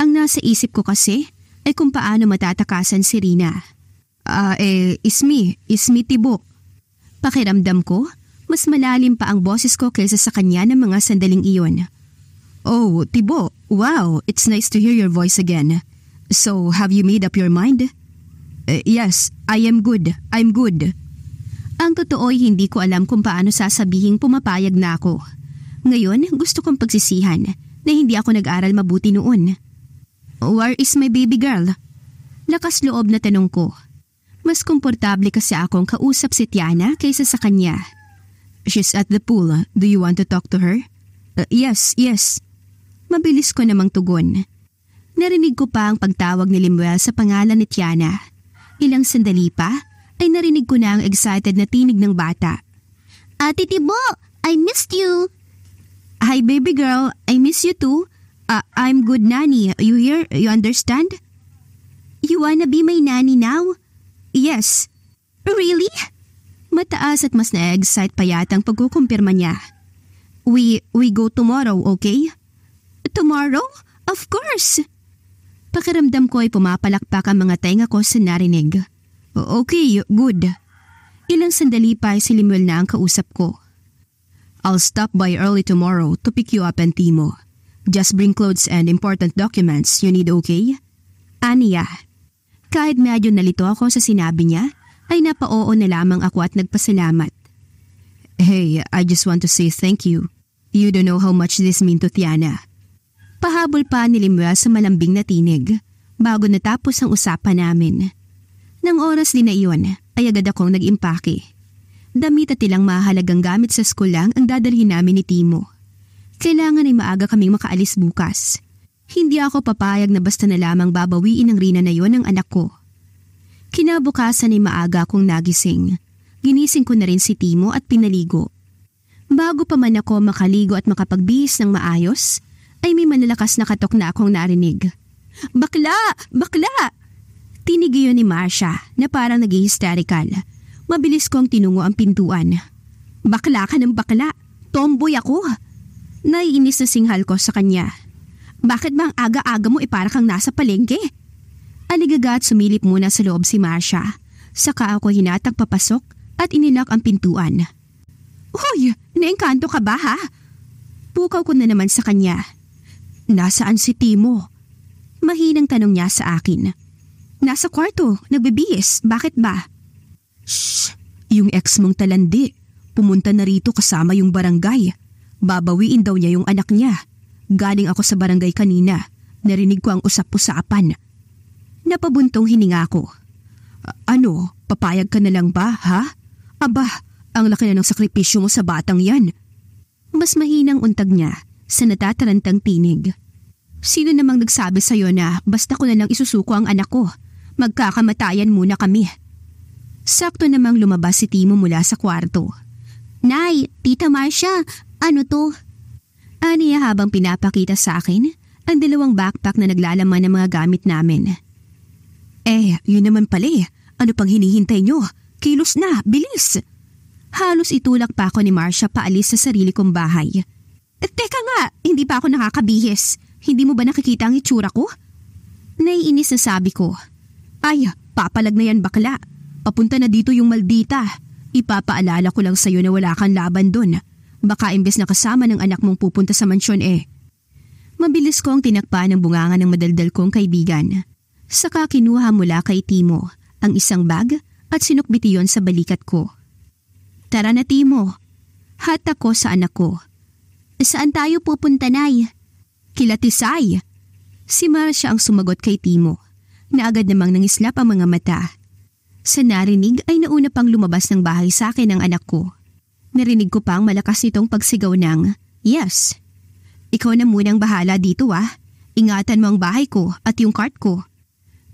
Ang nasa isip ko kasi ay kung paano matatakasan si Rina. Ah, uh, eh, Ismi, Ismi Tibok. Pakiramdam ko, mas malalim pa ang boses ko kaysa sa kanya ng mga sandaling iyon. Oh, Tibo, wow, it's nice to hear your voice again. So, have you made up your mind? Uh, yes, I am good, I'm good. Ang totoo ay hindi ko alam kung paano sasabihin pumapayag na ako. Ngayon, gusto kong pagsisihan na hindi ako nag-aral mabuti noon. Where is my baby girl? Lakas loob na tanong ko. Mas komportable kasi akong kausap si Tiana kaysa sa kanya. She's at the pool. Do you want to talk to her? Uh, yes, yes. Mabilis ko namang tugon. Narinig ko pa ang pagtawag ni Limuel sa pangalan ni Tiana. Ilang sandali pa, ay narinig ko na ang excited na tinig ng bata. Ate Tibo, I missed you! Hi baby girl, I miss you too. Uh, I'm good nanny, you hear? You understand? You wanna be my nanny now? Yes. Really? Mataas at mas na-excite pa yata ang pagkukumpirma niya. We, we go tomorrow, okay? Tomorrow? Of course! Pakiramdam ko ay pumapalakpak ang mga tenga ko sa narinig. Okay, good. Ilang sandali pa ay si Limuel na ang kausap ko. I'll stop by early tomorrow to pick you up and Timo. Just bring clothes and important documents you need, okay? Aniya. Kahit medyo nalito ako sa sinabi niya, ay napaoo na lamang ako at nagpasalamat. Hey, I just want to say thank you. You don't know how much this means to Tiana. Pahabol pa ni Limuel sa malambing na tinig bago natapos ang usapan namin. Nang oras din na iyon, ay agad akong nag-impake. Damit at ilang mahalagang gamit sa school lang ang dadalhin namin ni Timo. Kailangan ay maaga kaming makaalis bukas. Hindi ako papayag na basta na lamang babawiin ang Rina na yon ng anak ko. Kinabukasan ay maaga akong nagising. Ginising ko na rin si Timo at pinaligo. Bago pa man ako makaligo at makapagbihis ng maayos, ay may manlalakas na katok na akong narinig. Bakla! Bakla! Tinig iyon ni Marsha na parang naging hysterical. Mabilis kong tinungo ang pintuan. Bakla ka ng bakla. Tomboy ako. Naiinis na singhal ko sa kanya. Bakit bang aga-aga mo ipara eh, kang nasa palengke? Aligaga at sumilip muna sa loob si Marsha. Saka ako hinatag papasok at inilak ang pintuan. Hoy! Naengkanto ka ba ha? Pukaw ko na naman sa kanya. Nasaan si Timo? Mahinang tanong niya sa akin. Nasa kwarto, nagbibihis. Bakit ba? Shh! Yung ex mong talandi. Pumunta na rito kasama yung barangay. Babawiin daw niya yung anak niya. Galing ako sa barangay kanina. Narinig ko ang usap-usapan. Napabuntong hininga ko. Ano, papayag ka na lang ba, ha? Aba, ang laki na ng sakripisyo mo sa batang yan. Mas mahinang untag niya sa natatarantang tinig. Sino namang nagsabi sa'yo na basta ko na lang isusuko ang anak ko? Magkakamatayan muna kami. Sakto namang lumabas si Timo mula sa kwarto. Nay, Tita Marcia, ano to? Aniya habang pinapakita sa akin ang dalawang backpack na naglalaman ng mga gamit namin. Eh, yun naman pala eh. Ano pang hinihintay nyo? Kilos na, bilis! Halos itulak pa ako ni Marcia paalis sa sarili kong bahay. Eh, teka nga, hindi pa ako nakakabihis. Hindi mo ba nakikita ang itsura ko? Naiinis na sabi ko. Ay, papalag na yan bakla. Papunta na dito yung maldita. Ipapaalala ko lang sa'yo na wala kang laban dun. Baka imbes na kasama ng anak mong pupunta sa mansyon eh. Mabilis ko ang tinakpa ng bunganga ng madaldal kong kaibigan. Saka kinuha mula kay Timo ang isang bag at sinukbiti yon sa balikat ko. Tara na Timo. Hata ko sa anak ko. Saan tayo pupunta, Nay? Kilatisay. Si Marcia ang sumagot kay Timo na agad namang nangislap ang mga mata. Sa narinig ay nauna pang lumabas ng bahay sa akin ang anak ko. Narinig ko pang malakas nitong pagsigaw ng, Yes! Ikaw na munang bahala dito ah. Ingatan mo ang bahay ko at yung cart ko.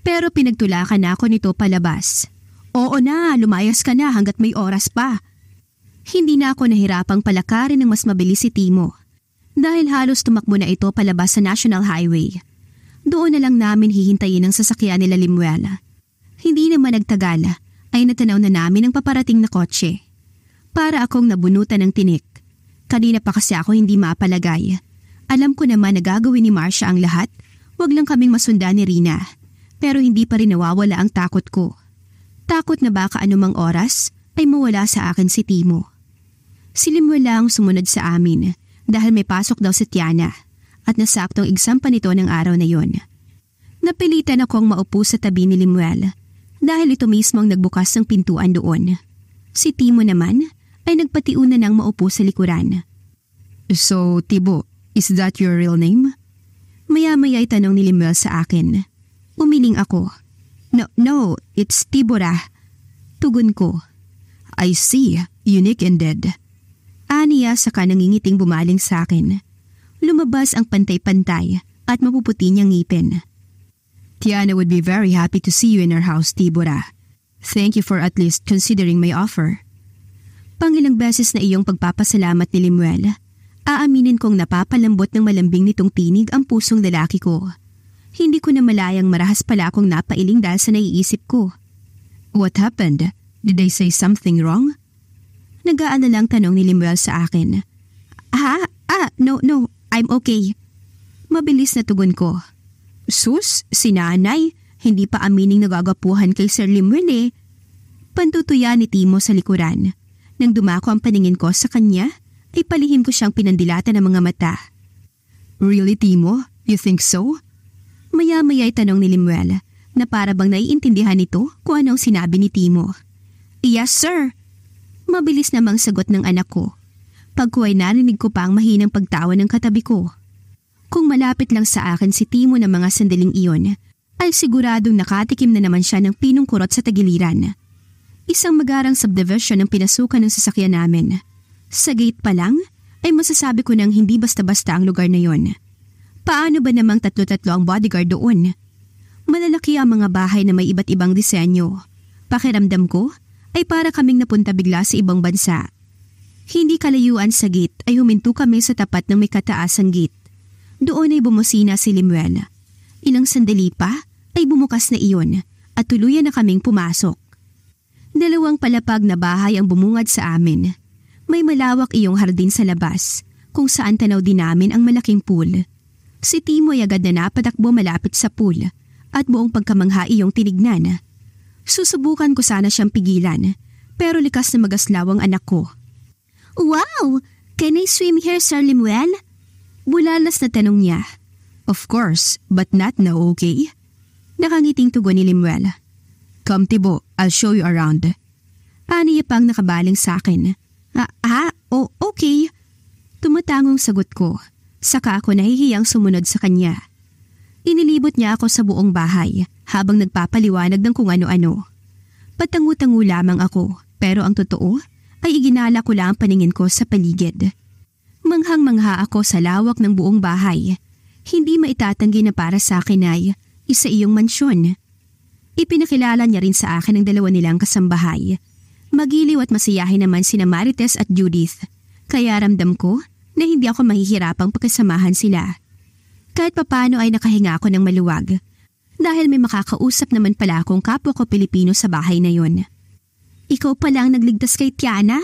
Pero pinagtulakan ako nito palabas. Oo na, lumayas ka na hanggat may oras pa. Hindi na ako nahirapang palakarin ng mas mabilis si Timo. Dahil halos tumakbo na ito palabas sa National Highway. Doon na lang namin hihintayin ang sasakyan nila Limuela. Hindi naman nagtagala ay natanaw na namin ang paparating na kotse. Para akong nabunutan ng tinik. Kanina pa kasi ako hindi mapalagay. Alam ko naman na gagawin ni Marsha ang lahat, wag lang kaming masundan ni Rina. Pero hindi pa rin nawawala ang takot ko. Takot na baka anumang oras ay mawala sa akin si Timo. Si Limuela ang sumunod sa amin dahil may pasok daw si Tiana at nasaktong igsampa nito ng araw na yon. Napilitan akong maupo sa tabi ni Limuel dahil ito mismo ang nagbukas ng pintuan doon. Si Timo naman ay nagpatiuna ng maupo sa likuran. So, Tibo, is that your real name? Maya-maya ay tanong ni Limuel sa akin. Umiling ako. No, no, it's Tibora. Tugon ko. I see, unique and dead. Aniya saka nangingiting bumaling sa akin lumabas ang pantay-pantay at mapuputi niyang ngipin. Tiana would be very happy to see you in her house, Tibora. Thank you for at least considering my offer. Pangilang beses na iyong pagpapasalamat ni Limuel, aaminin kong napapalambot ng malambing nitong tinig ang pusong lalaki ko. Hindi ko na malayang marahas pala akong napailing dahil sa naiisip ko. What happened? Did I say something wrong? Nag-aalala lang tanong ni Limuel sa akin. Ah, ah, no, no, I'm okay. Mabilis na tugon ko. Sus, si nanay, hindi pa amining nagagapuhan kay Sir Lemuel eh. Pantutuya ni Timo sa likuran. Nang dumako ang paningin ko sa kanya, ay palihim ko siyang pinandilata ng mga mata. Really, Timo? You think so? Maya-maya ay tanong ni Lemuel na para bang naiintindihan nito kung anong sinabi ni Timo. Yes, sir. Mabilis namang sagot ng anak ko Pagkuhay narinig ko pa ang mahinang pagtawa ng katabi ko. Kung malapit lang sa akin si Timo ng mga sandaling iyon, ay siguradong nakatikim na naman siya ng pinong kurot sa tagiliran. Isang magarang subdivision ang pinasukan ng sasakyan namin. Sa gate pa lang, ay masasabi ko nang hindi basta-basta ang lugar na yon. Paano ba namang tatlo-tatlo ang bodyguard doon? Malalaki ang mga bahay na may iba't ibang disenyo. Pakiramdam ko ay para kaming napunta bigla sa ibang bansa. Hindi kalayuan sa gate ay huminto kami sa tapat ng may kataasang git. Doon ay bumusina si Limuel. Ilang sandali pa ay bumukas na iyon at tuluyan na kaming pumasok. Dalawang palapag na bahay ang bumungad sa amin. May malawak iyong hardin sa labas kung saan tanaw din namin ang malaking pool. Si Timo ay agad na napatakbo malapit sa pool at buong pagkamangha iyong tinignan. Susubukan ko sana siyang pigilan pero likas na magaslaw ang anak ko. Wow! Can I swim here, Sir Limuel? Bulalas na tanong niya. Of course, but not now, okay? Nakangiting tugon ni Limuel. Come, Tibo. I'll show you around. Aniya pang nakabaling sa akin. Ah, ah oh, okay. Tumatangong sagot ko. Saka ako nahihiyang sumunod sa kanya. Inilibot niya ako sa buong bahay habang nagpapaliwanag ng kung ano-ano. Patangu-tangu lamang ako pero ang totoo, ay iginala ko lang ang paningin ko sa paligid. Manghang-mangha ako sa lawak ng buong bahay. Hindi maitatanggi na para sa akin ay isa iyong mansyon. Ipinakilala niya rin sa akin ang dalawa nilang kasambahay. Magiliw at masiyahin naman sina Marites at Judith. Kaya ramdam ko na hindi ako mahihirapang pagkasamahan sila. Kahit papano ay nakahinga ako ng maluwag. Dahil may makakausap naman pala akong kapwa ko Pilipino sa bahay na yon. Ikaw pala ang nagligtas kay Tiana.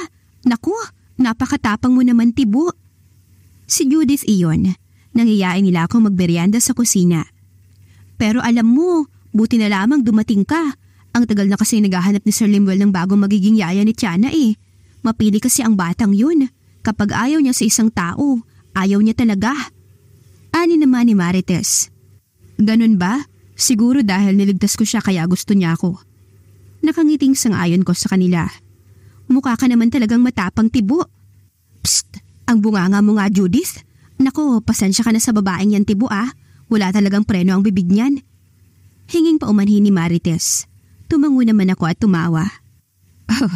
Naku, napakatapang mo naman tibo. Si Judith iyon. Nangiyain nila akong magberyanda sa kusina. Pero alam mo, buti na lamang dumating ka. Ang tagal na kasi naghahanap ni Sir Lemuel ng bagong magiging yaya ni Tiana eh. Mapili kasi ang batang yun. Kapag ayaw niya sa isang tao, ayaw niya talaga. Ani naman ni Marites. Ganun ba? Siguro dahil niligtas ko siya kaya gusto niya ako. Nakangiting sangayon ko sa kanila. Mukha ka naman talagang matapang tibo. Psst! Ang bunganga mo nga, Judith. Nako, pasensya ka na sa babaeng yan, tibo ah. Wala talagang preno ang bibig niyan. Hinging paumanhin ni Marites. Tumango naman ako at tumawa. Oh,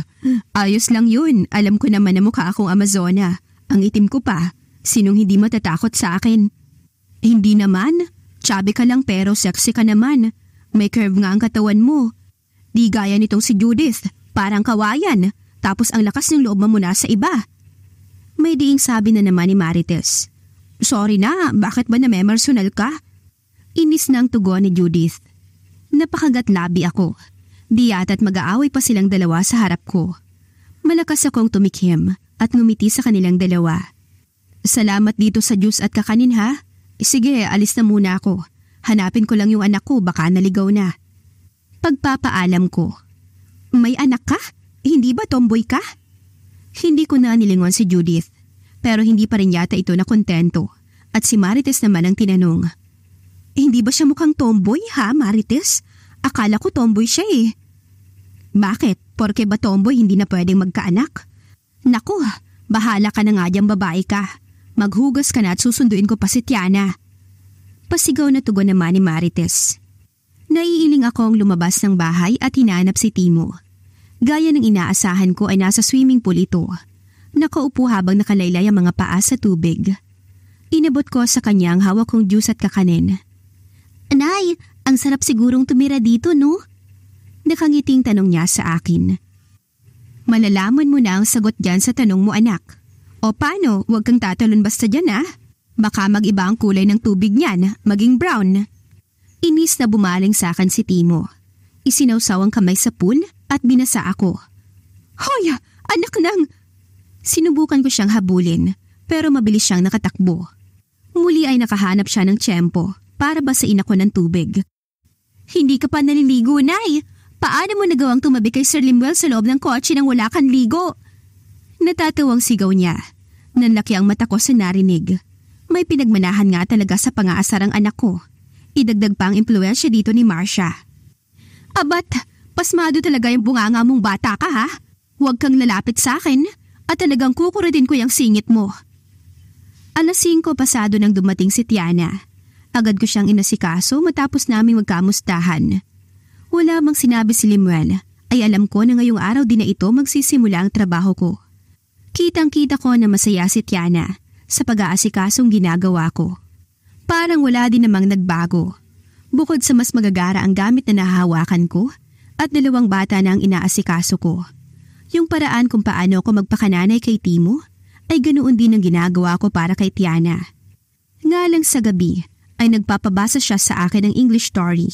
[LAUGHS] ayos lang yun. Alam ko naman na mukha akong Amazona. Ang itim ko pa. Sinong hindi matatakot sa akin? Hindi naman. Chubby ka lang pero sexy ka naman. May curve nga ang katawan mo. Di gaya nitong si Judith, parang kawayan, tapos ang lakas ng loob mamuna sa iba. May diing sabi na naman ni Marites. Sorry na, bakit ba na memersonal ka? Inis na ang tugon ni Judith. Napakagat labi ako. Di yata't mag-aaway pa silang dalawa sa harap ko. Malakas akong tumikim at ngumiti sa kanilang dalawa. Salamat dito sa Diyos at kakanin ha. Sige, alis na muna ako. Hanapin ko lang yung anak ko, baka naligaw na. Pagpapaalam ko. May anak ka? Hindi ba tomboy ka? Hindi ko na nilingon si Judith pero hindi pa rin yata ito na kontento. at si Marites naman ang tinanong. Hindi ba siya mukhang tomboy ha Marites? Akala ko tomboy siya eh. Bakit? Porke ba tomboy hindi na pwedeng magkaanak? Naku, bahala ka na nga dyan babae ka. Maghugas ka na at susunduin ko pa si Tiana. Pasigaw na tugon naman ni Marites. Naiiling akong lumabas ng bahay at hinanap si Timo. Gaya ng inaasahan ko ay nasa swimming pool ito. Nakaupo habang nakalaylay ang mga paa sa tubig. Inabot ko sa kanya ang hawak kong juice at kakanin. Nay, ang sarap sigurong tumira dito, no? Nakangiting tanong niya sa akin. Malalaman mo na ang sagot dyan sa tanong mo, anak. O paano, huwag kang tatalon basta dyan, ah? Baka mag-iba ang kulay ng tubig niyan, maging brown. Inis na bumaling sa akin si Timo. Isinawsaw ang kamay sa pool at binasa ako. Hoy! Anak ng... Sinubukan ko siyang habulin pero mabilis siyang nakatakbo. Muli ay nakahanap siya ng tsempo para basain ako ng tubig. Hindi ka pa naliligo, Nay! Paano mo nagawang tumabi kay Sir Limwell sa loob ng kotse nang wala kang ligo? Natatawang sigaw niya. Nanlaki ang mata ko sa narinig. May pinagmanahan nga talaga sa pangaasar ang anak ko. Idagdag pa ang impluensya dito ni Marsha. Abat, pasmado talaga yung bunganga mong bata ka ha. Huwag kang lalapit sa akin at talagang kukuradin ko yung singit mo. Alas 5 pasado nang dumating si Tiana. Agad ko siyang inasikaso matapos naming magkamustahan. Wala mang sinabi si Limuel ay alam ko na ngayong araw din na ito magsisimula ang trabaho ko. Kitang-kita ko na masaya si Tiana sa pag-aasikasong ginagawa ko. Parang wala din namang nagbago. Bukod sa mas magagara ang gamit na nahahawakan ko at dalawang bata na ang inaasikaso ko. Yung paraan kung paano ako magpakananay kay Timo ay ganoon din ang ginagawa ko para kay Tiana. Nga lang sa gabi ay nagpapabasa siya sa akin ng English story.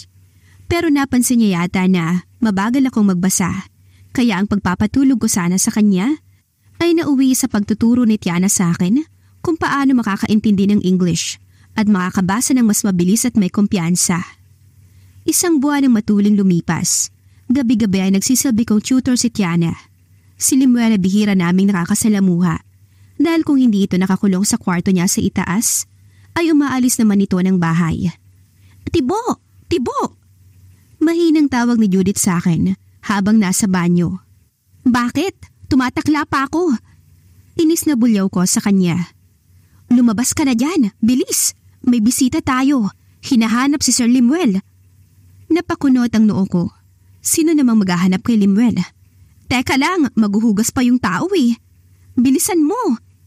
Pero napansin niya yata na mabagal akong magbasa. Kaya ang pagpapatulog ko sana sa kanya ay nauwi sa pagtuturo ni Tiana sa akin kung paano makakaintindi ng English at makakabasa ng mas mabilis at may kumpiyansa. Isang buwan ang matuling lumipas. Gabi-gabi ay nagsisabi kong tutor si Tiana. Si Limuela bihira naming nakakasalamuha. Dahil kung hindi ito nakakulong sa kwarto niya sa itaas, ay umaalis naman ito ng bahay. Tibo! Tibo! Mahinang tawag ni Judith sa akin habang nasa banyo. Bakit? Tumatakla pa ako. Inis na bulyaw ko sa kanya. Lumabas ka na dyan, bilis! May bisita tayo. Hinahanap si Sir Limuel. Napakunot ang noo ko. Sino namang maghahanap kay Limuel? Teka lang, maguhugas pa yung tao eh. Bilisan mo.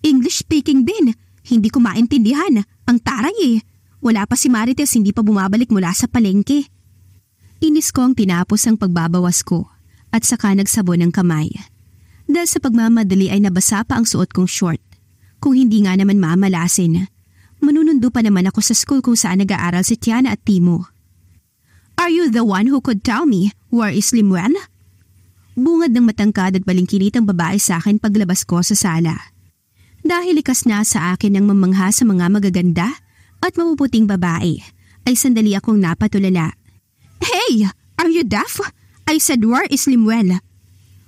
English speaking din. Hindi ko maintindihan. Ang taray eh. Wala pa si Marites hindi pa bumabalik mula sa palengke. Inis ko ang tinapos ang pagbabawas ko at saka nagsabon ng kamay. Dahil sa pagmamadali ay nabasa pa ang suot kong short. Kung hindi nga naman mamalasin. Manunundo pa naman ako sa school kung saan nag-aaral si Tiana at Timo. Are you the one who could tell me where is Limuel? Bungad ng matangkad at balingkilit ang babae sa akin paglabas ko sa sala. Dahil likas na sa akin ang mamangha sa mga magaganda at mapuputing babae, ay sandali akong napatulala. Hey! Are you deaf? I said where is Limuel?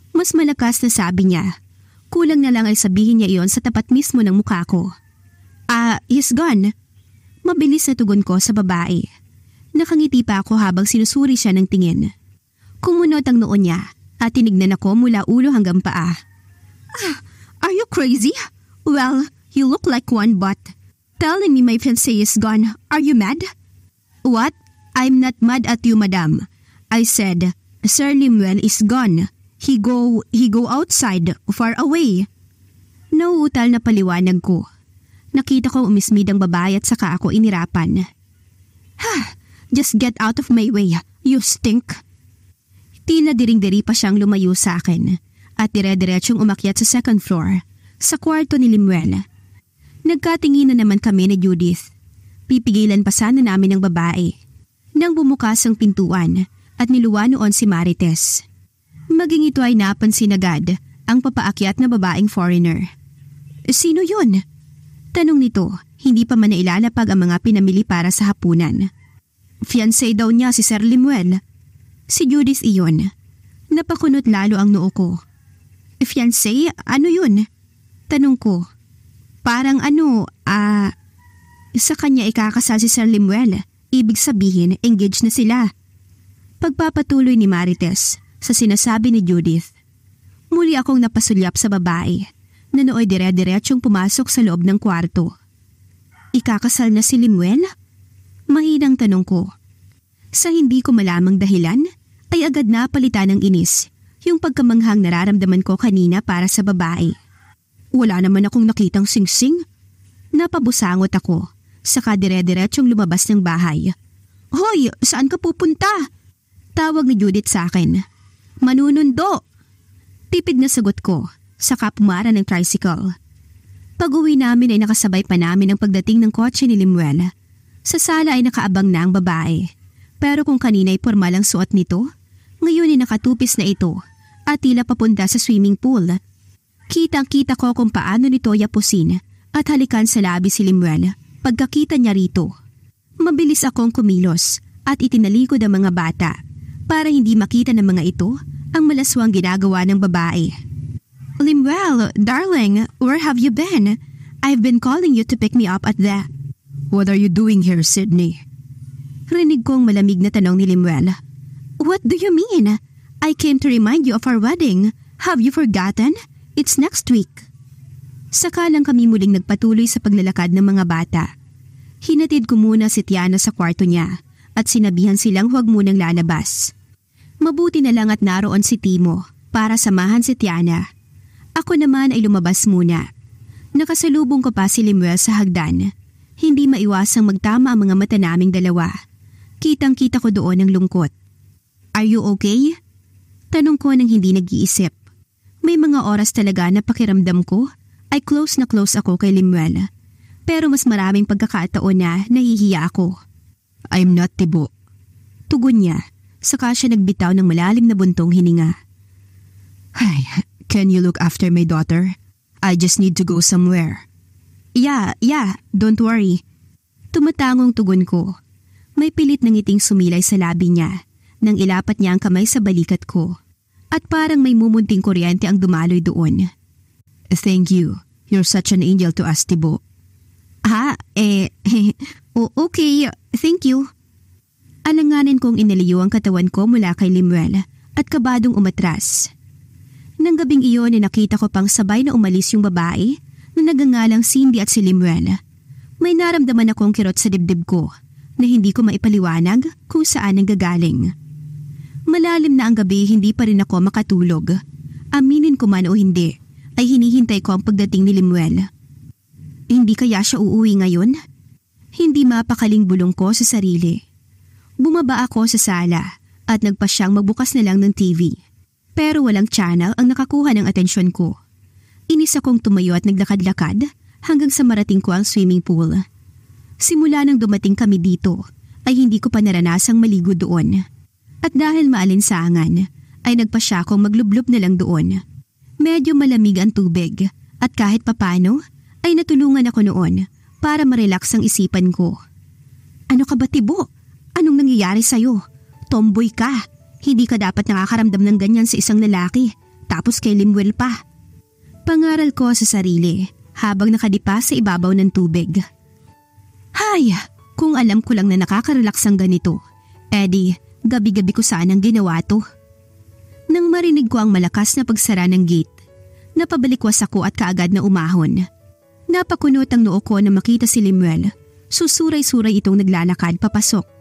Mas malakas na sabi niya. Kulang na lang ay sabihin niya iyon sa tapat mismo ng mukha ko. Ah, uh, he's gone. Mabilis na tugon ko sa babae. Nakangiti pa ako habang sinusuri siya ng tingin. Kumunot ang noon niya at tinignan ako mula ulo hanggang paa. Ah, are you crazy? Well, you look like one but telling me my fiancé is gone. Are you mad? What? I'm not mad at you, madam. I said, Sir Limuel is gone. He go, he go outside, far away. Nauutal na paliwanag ko. Nakita ko umismid ang babae at saka ako inirapan. Ha! Just get out of my way. You stink! Tila diring-diri pa siyang lumayo sa akin at dire-diretsyong umakyat sa second floor, sa kwarto ni Limuel. Nagkatingin na naman kami ni Judith. Pipigilan pa sana namin ang babae. Nang bumukas ang pintuan at niluwa noon si Marites. Maging ito ay napansin agad ang papaakyat na babaeng foreigner. Sino yon? Tanong nito, hindi pa man nailalapag ang mga pinamili para sa hapunan. Fiancé daw niya si Sir Limuel. Si Judith iyon. Napakunot lalo ang noo ko. Fiancé, ano yun? Tanong ko. Parang ano, ah... Uh, sa kanya ikakasal si Sir Limuel. Ibig sabihin, engaged na sila. Pagpapatuloy ni Marites sa sinasabi ni Judith. Muli akong napasulyap sa babae na dire-diretsyong pumasok sa loob ng kwarto. Ikakasal na si Limuel? Mahinang tanong ko. Sa hindi ko malamang dahilan, ay agad na palitan ng inis yung pagkamanghang nararamdaman ko kanina para sa babae. Wala naman akong nakitang singsing. Napabusangot ako, saka dire-diretsyong lumabas ng bahay. Hoy, saan ka pupunta? Tawag ni Judith sa akin. Manunundo! Tipid na sagot ko saka pumara ng tricycle. Pag-uwi namin ay nakasabay pa namin ang pagdating ng kotse ni Limuel. Sa sala ay nakaabang na ang babae. Pero kung kanina ay formal ang suot nito, ngayon ay nakatupis na ito at tila papunta sa swimming pool. Kitang-kita ko kung paano nito yapusin at halikan sa labi si Limuel pagkakita niya rito. Mabilis akong kumilos at itinalikod ang mga bata para hindi makita ng mga ito ang malaswang ginagawa ng babae. Limwell, darling, where have you been? I've been calling you to pick me up at the... What are you doing here, Sydney? Rinig kong malamig na tanong ni Limwell. What do you mean? I came to remind you of our wedding. Have you forgotten? It's next week. Saka lang kami muling nagpatuloy sa paglalakad ng mga bata. Hinatid ko muna si Tiana sa kwarto niya at sinabihan silang huwag munang lalabas. Mabuti na lang at naroon si Timo para samahan si Tiana ako naman ay lumabas muna. Nakasalubong ko pa si Limuel sa hagdan. Hindi maiwasang magtama ang mga mata naming dalawa. Kitang-kita ko doon ang lungkot. Are you okay? Tanong ko nang hindi nag-iisip. May mga oras talaga na pakiramdam ko ay close na close ako kay Limuel. Pero mas maraming pagkakataon na nahihiya ako. I'm not tibo. Tugon niya, saka siya nagbitaw ng malalim na buntong hininga. Ay, Can you look after my daughter? I just need to go somewhere. Yeah, yeah, don't worry. Tumatangong tugon ko. May pilit ng iting sumilay sa labi niya nang ilapat niya ang kamay sa balikat ko. At parang may mumunting kuryente ang dumaloy doon. Thank you. You're such an angel to us, Tibo. Ha? Ah, eh, [LAUGHS] oh, okay. Thank you. Alanganin kong inaliyo ang katawan ko mula kay Limuel at kabadong umatras. Nang gabing iyon ay nakita ko pang sabay na umalis yung babae na nagangalang Cindy at si Limuel. May naramdaman akong kirot sa dibdib ko na hindi ko maipaliwanag kung saan ang gagaling. Malalim na ang gabi hindi pa rin ako makatulog. Aminin ko man o hindi, ay hinihintay ko ang pagdating ni Limuel. Hindi kaya siya uuwi ngayon? Hindi mapakaling bulong ko sa sarili. Bumaba ako sa sala at nagpa siyang magbukas na lang ng TV. Pero walang channel ang nakakuha ng atensyon ko. Inis akong tumayo at naglakad-lakad hanggang sa marating ko ang swimming pool. Simula nang dumating kami dito ay hindi ko pa naranasang maligo doon. At dahil maalinsangan ay nagpa siya akong maglublob na lang doon. Medyo malamig ang tubig at kahit papano ay natulungan ako noon para marelax ang isipan ko. Ano ka ba tibo? Anong nangyayari sa'yo? Tomboy ka hindi ka dapat nakakaramdam ng ganyan sa isang lalaki, tapos kay Limuel pa. Pangaral ko sa sarili habang nakadipa sa ibabaw ng tubig. Hay, kung alam ko lang na nakakarelax ang ganito. Eddie, eh gabi-gabi ko sanang ginawa to. Nang marinig ko ang malakas na pagsara ng gate, napabalikwas ako at kaagad na umahon. Napakunot ang noo ko na makita si Limuel. Susuray-suray itong naglalakad papasok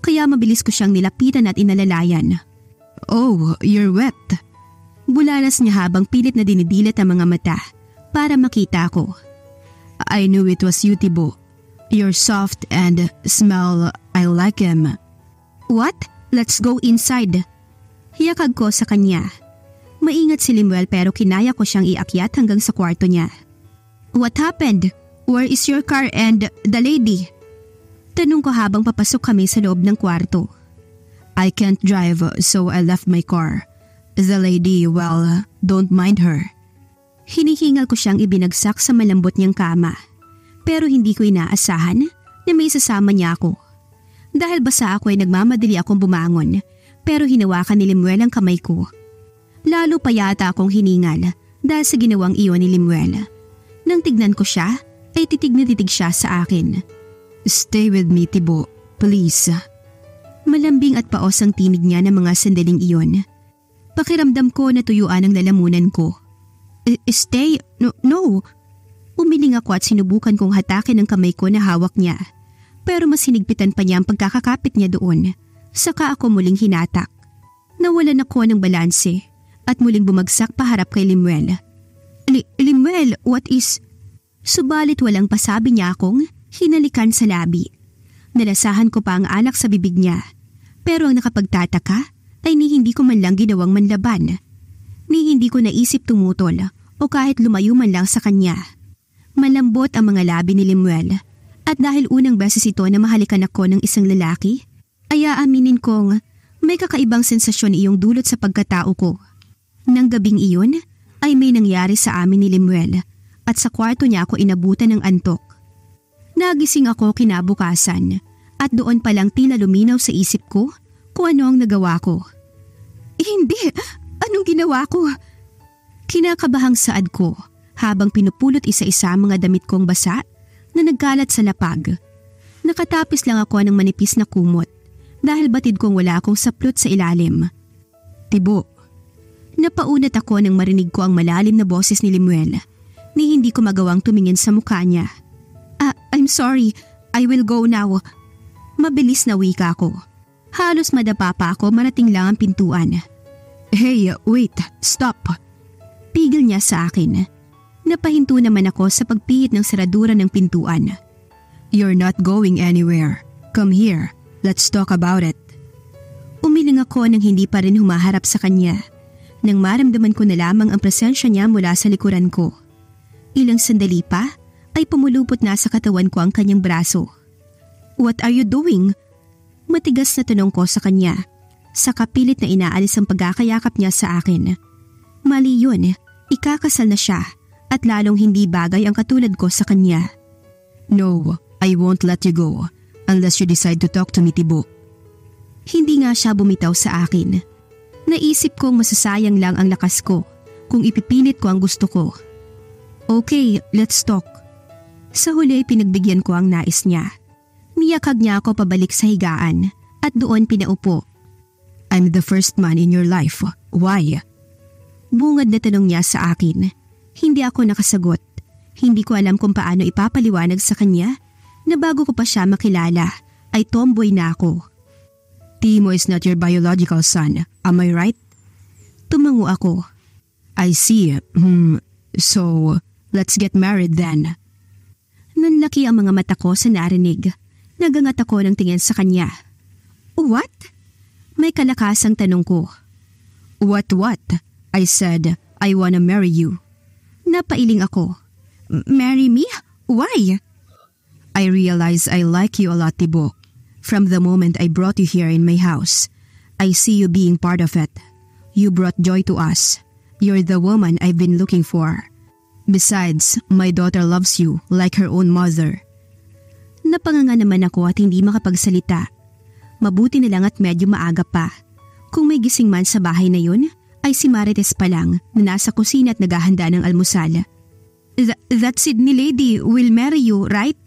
kaya mabilis ko siyang nilapitan at inalalayan. Oh, you're wet. Bulalas niya habang pilit na dinidilat ang mga mata para makita ko. I knew it was you, Tibo. You're soft and smell, I like him. What? Let's go inside. Hiyakag ko sa kanya. Maingat si Limuel pero kinaya ko siyang iakyat hanggang sa kwarto niya. What happened? Where is your car and the lady? Tanong ko habang papasok kami sa loob ng kwarto. I can't drive so I left my car. The lady, well, don't mind her. Hinihingal ko siyang ibinagsak sa malambot niyang kama. Pero hindi ko inaasahan na may sasama niya ako. Dahil basa ako ay nagmamadali akong bumangon pero hinawakan ni Limuel ang kamay ko. Lalo pa yata akong hiningal dahil sa ginawang iyon ni Limuel. Nang tignan ko siya, ay titig na titig siya sa akin. Stay with me, Tibo. Please. Malambing at paos ang tinig niya ng mga sandaling iyon. Pakiramdam ko na tuyuan ang lalamunan ko. I eh, eh, stay? No, no. Umiling ako at sinubukan kong hatakin ang kamay ko na hawak niya. Pero mas hinigpitan pa niya ang pagkakakapit niya doon. Saka ako muling hinatak. Nawalan ako ng balanse at muling bumagsak paharap kay Limuel. Li Limuel, what is... Subalit walang pasabi niya akong Hinalikan sa labi. Nalasahan ko pa ang alak sa bibig niya. Pero ang nakapagtataka ay ni hindi ko man lang ginawang manlaban. Ni hindi ko naisip tumutol o kahit lumayo man lang sa kanya. Malambot ang mga labi ni Lemuel. At dahil unang beses ito na mahalikan ako ng isang lalaki, ay aaminin kong may kakaibang sensasyon iyong dulot sa pagkatao ko. Nang gabing iyon, ay may nangyari sa amin ni Lemuel at sa kwarto niya ako inabutan ng antok. Nagising ako kinabukasan at doon palang tila luminaw sa isip ko kung ano ang nagawa ko. Eh, hindi, anong ginawa ko? Kinakabahang saad ko habang pinupulot isa-isa mga damit kong basa na nagkalat sa lapag. Nakatapis lang ako ng manipis na kumot dahil batid kong wala akong saplot sa ilalim. Tibo. Napaunat ako nang marinig ko ang malalim na boses ni Limuel ni hindi ko magawang tumingin sa mukha niya. Ah, I'm sorry. I will go now. Mabilis na wika ko. Halos madapa pa ako marating lang ang pintuan. Hey, wait. Stop. Pigil niya sa akin. Napahinto naman ako sa pagpihit ng saradura ng pintuan. You're not going anywhere. Come here. Let's talk about it. Umiling ako nang hindi pa rin humaharap sa kanya. Nang maramdaman ko na lamang ang presensya niya mula sa likuran ko. Ilang sandali pa, ay pumulupot na sa katawan ko ang kanyang braso. What are you doing? Matigas na tanong ko sa kanya. Sa kapilit na inaalis ang pagkakayakap niya sa akin. Mali yun, ikakasal na siya at lalong hindi bagay ang katulad ko sa kanya. No, I won't let you go unless you decide to talk to me, Tibo. Hindi nga siya bumitaw sa akin. Naisip kong masasayang lang ang lakas ko kung ipipilit ko ang gusto ko. Okay, let's talk. Sa huli ay pinagbigyan ko ang nais niya. Niyakag niya ako pabalik sa higaan at doon pinaupo. I'm the first man in your life. Why? Bungad na tanong niya sa akin. Hindi ako nakasagot. Hindi ko alam kung paano ipapaliwanag sa kanya na bago ko pa siya makilala ay tomboy na ako. Timo is not your biological son, am I right? Tumango ako. I see. Hmm. So, let's get married then. Nanlaki ang mga mata ko sa narinig. Nagangat ako ng tingin sa kanya. What? May kalakasang tanong ko. What what? I said, I wanna marry you. Napailing ako. Marry me? Why? I realize I like you a lot, Tibo. From the moment I brought you here in my house, I see you being part of it. You brought joy to us. You're the woman I've been looking for. Besides, my daughter loves you like her own mother. Napanganga naman ako at hindi makapagsalita. Mabuti na lang at medyo maaga pa. Kung may gising man sa bahay na yun, ay si Marites pa lang na nasa kusina at naghahanda ng almusal. Th that Sydney lady will marry you, right?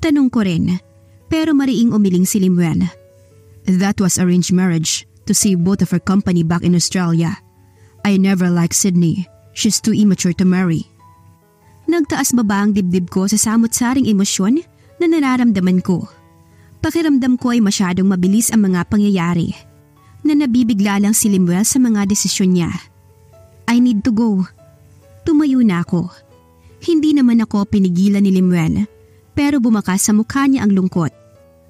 Tanong ko rin, pero mariing umiling si Limwen. That was arranged marriage to see both of her company back in Australia. I never liked Sydney. She's too immature to marry. Nagtaas-baba ang dibdib ko sa samot-saring emosyon na nararamdaman ko. Pakiramdam ko ay masyadong mabilis ang mga pangyayari na nabibigla lang si Limuel sa mga desisyon niya. I need to go. Tumayo na ako. Hindi naman ako pinigilan ni Limuel pero bumakas sa mukha niya ang lungkot.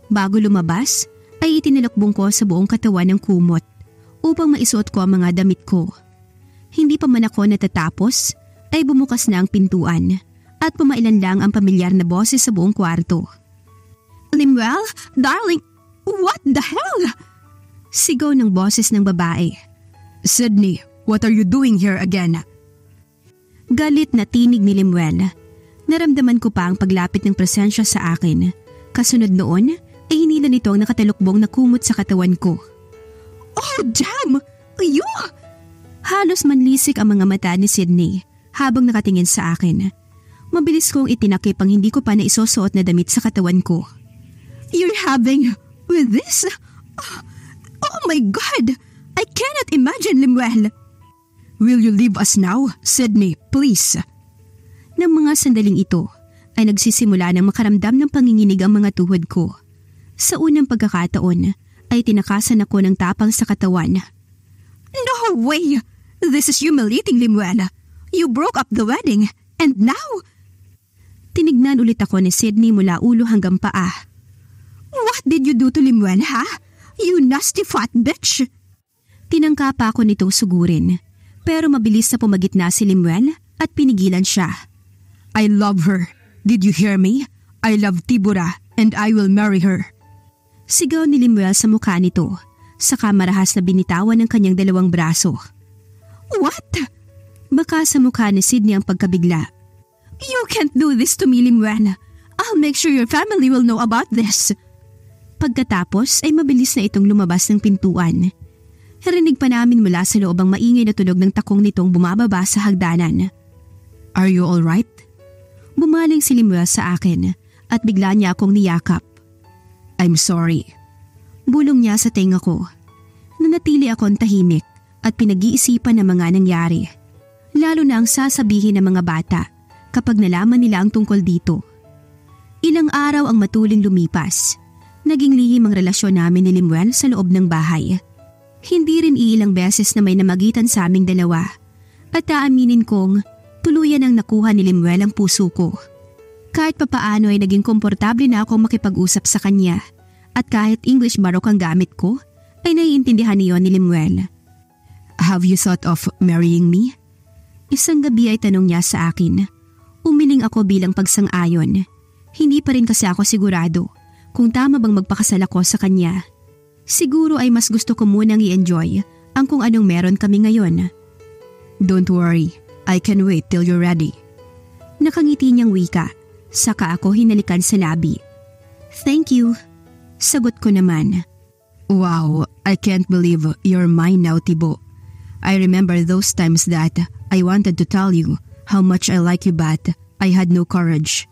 Bago lumabas ay itinilakbong ko sa buong katawan ng kumot upang maisuot ko ang mga damit ko. Hindi pa man ako natatapos ay bumukas na ang pintuan at pumailan lang ang pamilyar na boses sa buong kwarto. Limwell, darling, what the hell? Sigaw ng boses ng babae. Sydney, what are you doing here again? Galit na tinig ni Limwell. Naramdaman ko pa ang paglapit ng presensya sa akin. Kasunod noon, ay hinila nito ang nakatalukbong na kumot sa katawan ko. Oh, damn! You! Halos manlisik ang mga mata ni Sydney habang nakatingin sa akin. Mabilis kong itinakip ang hindi ko pa na isusuot na damit sa katawan ko. You're having with this? Oh, oh my God! I cannot imagine, Limuel! Will you leave us now, Sydney, please? Nang mga sandaling ito, ay nagsisimula ng makaramdam ng panginginig ang mga tuhod ko. Sa unang pagkakataon, ay tinakasan ako ng tapang sa katawan. No way! This is humiliating, Limuel! You broke up the wedding. And now? Tinignan ulit ako ni Sydney mula ulo hanggang paa. What did you do to Limuel, ha? You nasty fat bitch! Tinangka pa ako nitong sugurin. Pero mabilis na pumagitna si Limuel at pinigilan siya. I love her. Did you hear me? I love Tibura and I will marry her. Sigaw ni Limuel sa mukha nito. Saka marahas na binitawan ng kanyang dalawang braso. What? Baka sa mukha ni Sydney ang pagkabigla. You can't do this to me, Limuan. I'll make sure your family will know about this. Pagkatapos ay mabilis na itong lumabas ng pintuan. Narinig pa namin mula sa loob ang maingay na tunog ng takong nitong bumababa sa hagdanan. Are you alright? Bumaling si Limuel sa akin at bigla niya akong niyakap. I'm sorry. Bulong niya sa tenga ko. Nanatili akong tahimik at pinag-iisipan ng mga nangyari. Lalo na ang sasabihin ng mga bata kapag nalaman nila ang tungkol dito. Ilang araw ang matuling lumipas. Naging lihim ang relasyon namin ni Limuel sa loob ng bahay. Hindi rin iilang beses na may namagitan sa aming dalawa. At aaminin kong tuluyan ang nakuha ni Limuel ang puso ko. Kahit papaano ay naging komportable na akong makipag-usap sa kanya. At kahit English Baroque ang gamit ko, ay naiintindihan niyo ni Limuel. Have you thought of marrying me? Isang gabi ay tanong niya sa akin. Umiling ako bilang pagsang-ayon. Hindi pa rin kasi ako sigurado kung tama bang magpakasal ako sa kanya. Siguro ay mas gusto ko munang i-enjoy ang kung anong meron kami ngayon. Don't worry, I can wait till you're ready. Nakangiti niyang wika, saka ako hinalikan sa labi. Thank you. Sagot ko naman. Wow, I can't believe you're mine now, Tibo. I remember those times that I wanted to tell you how much I like you but I had no courage.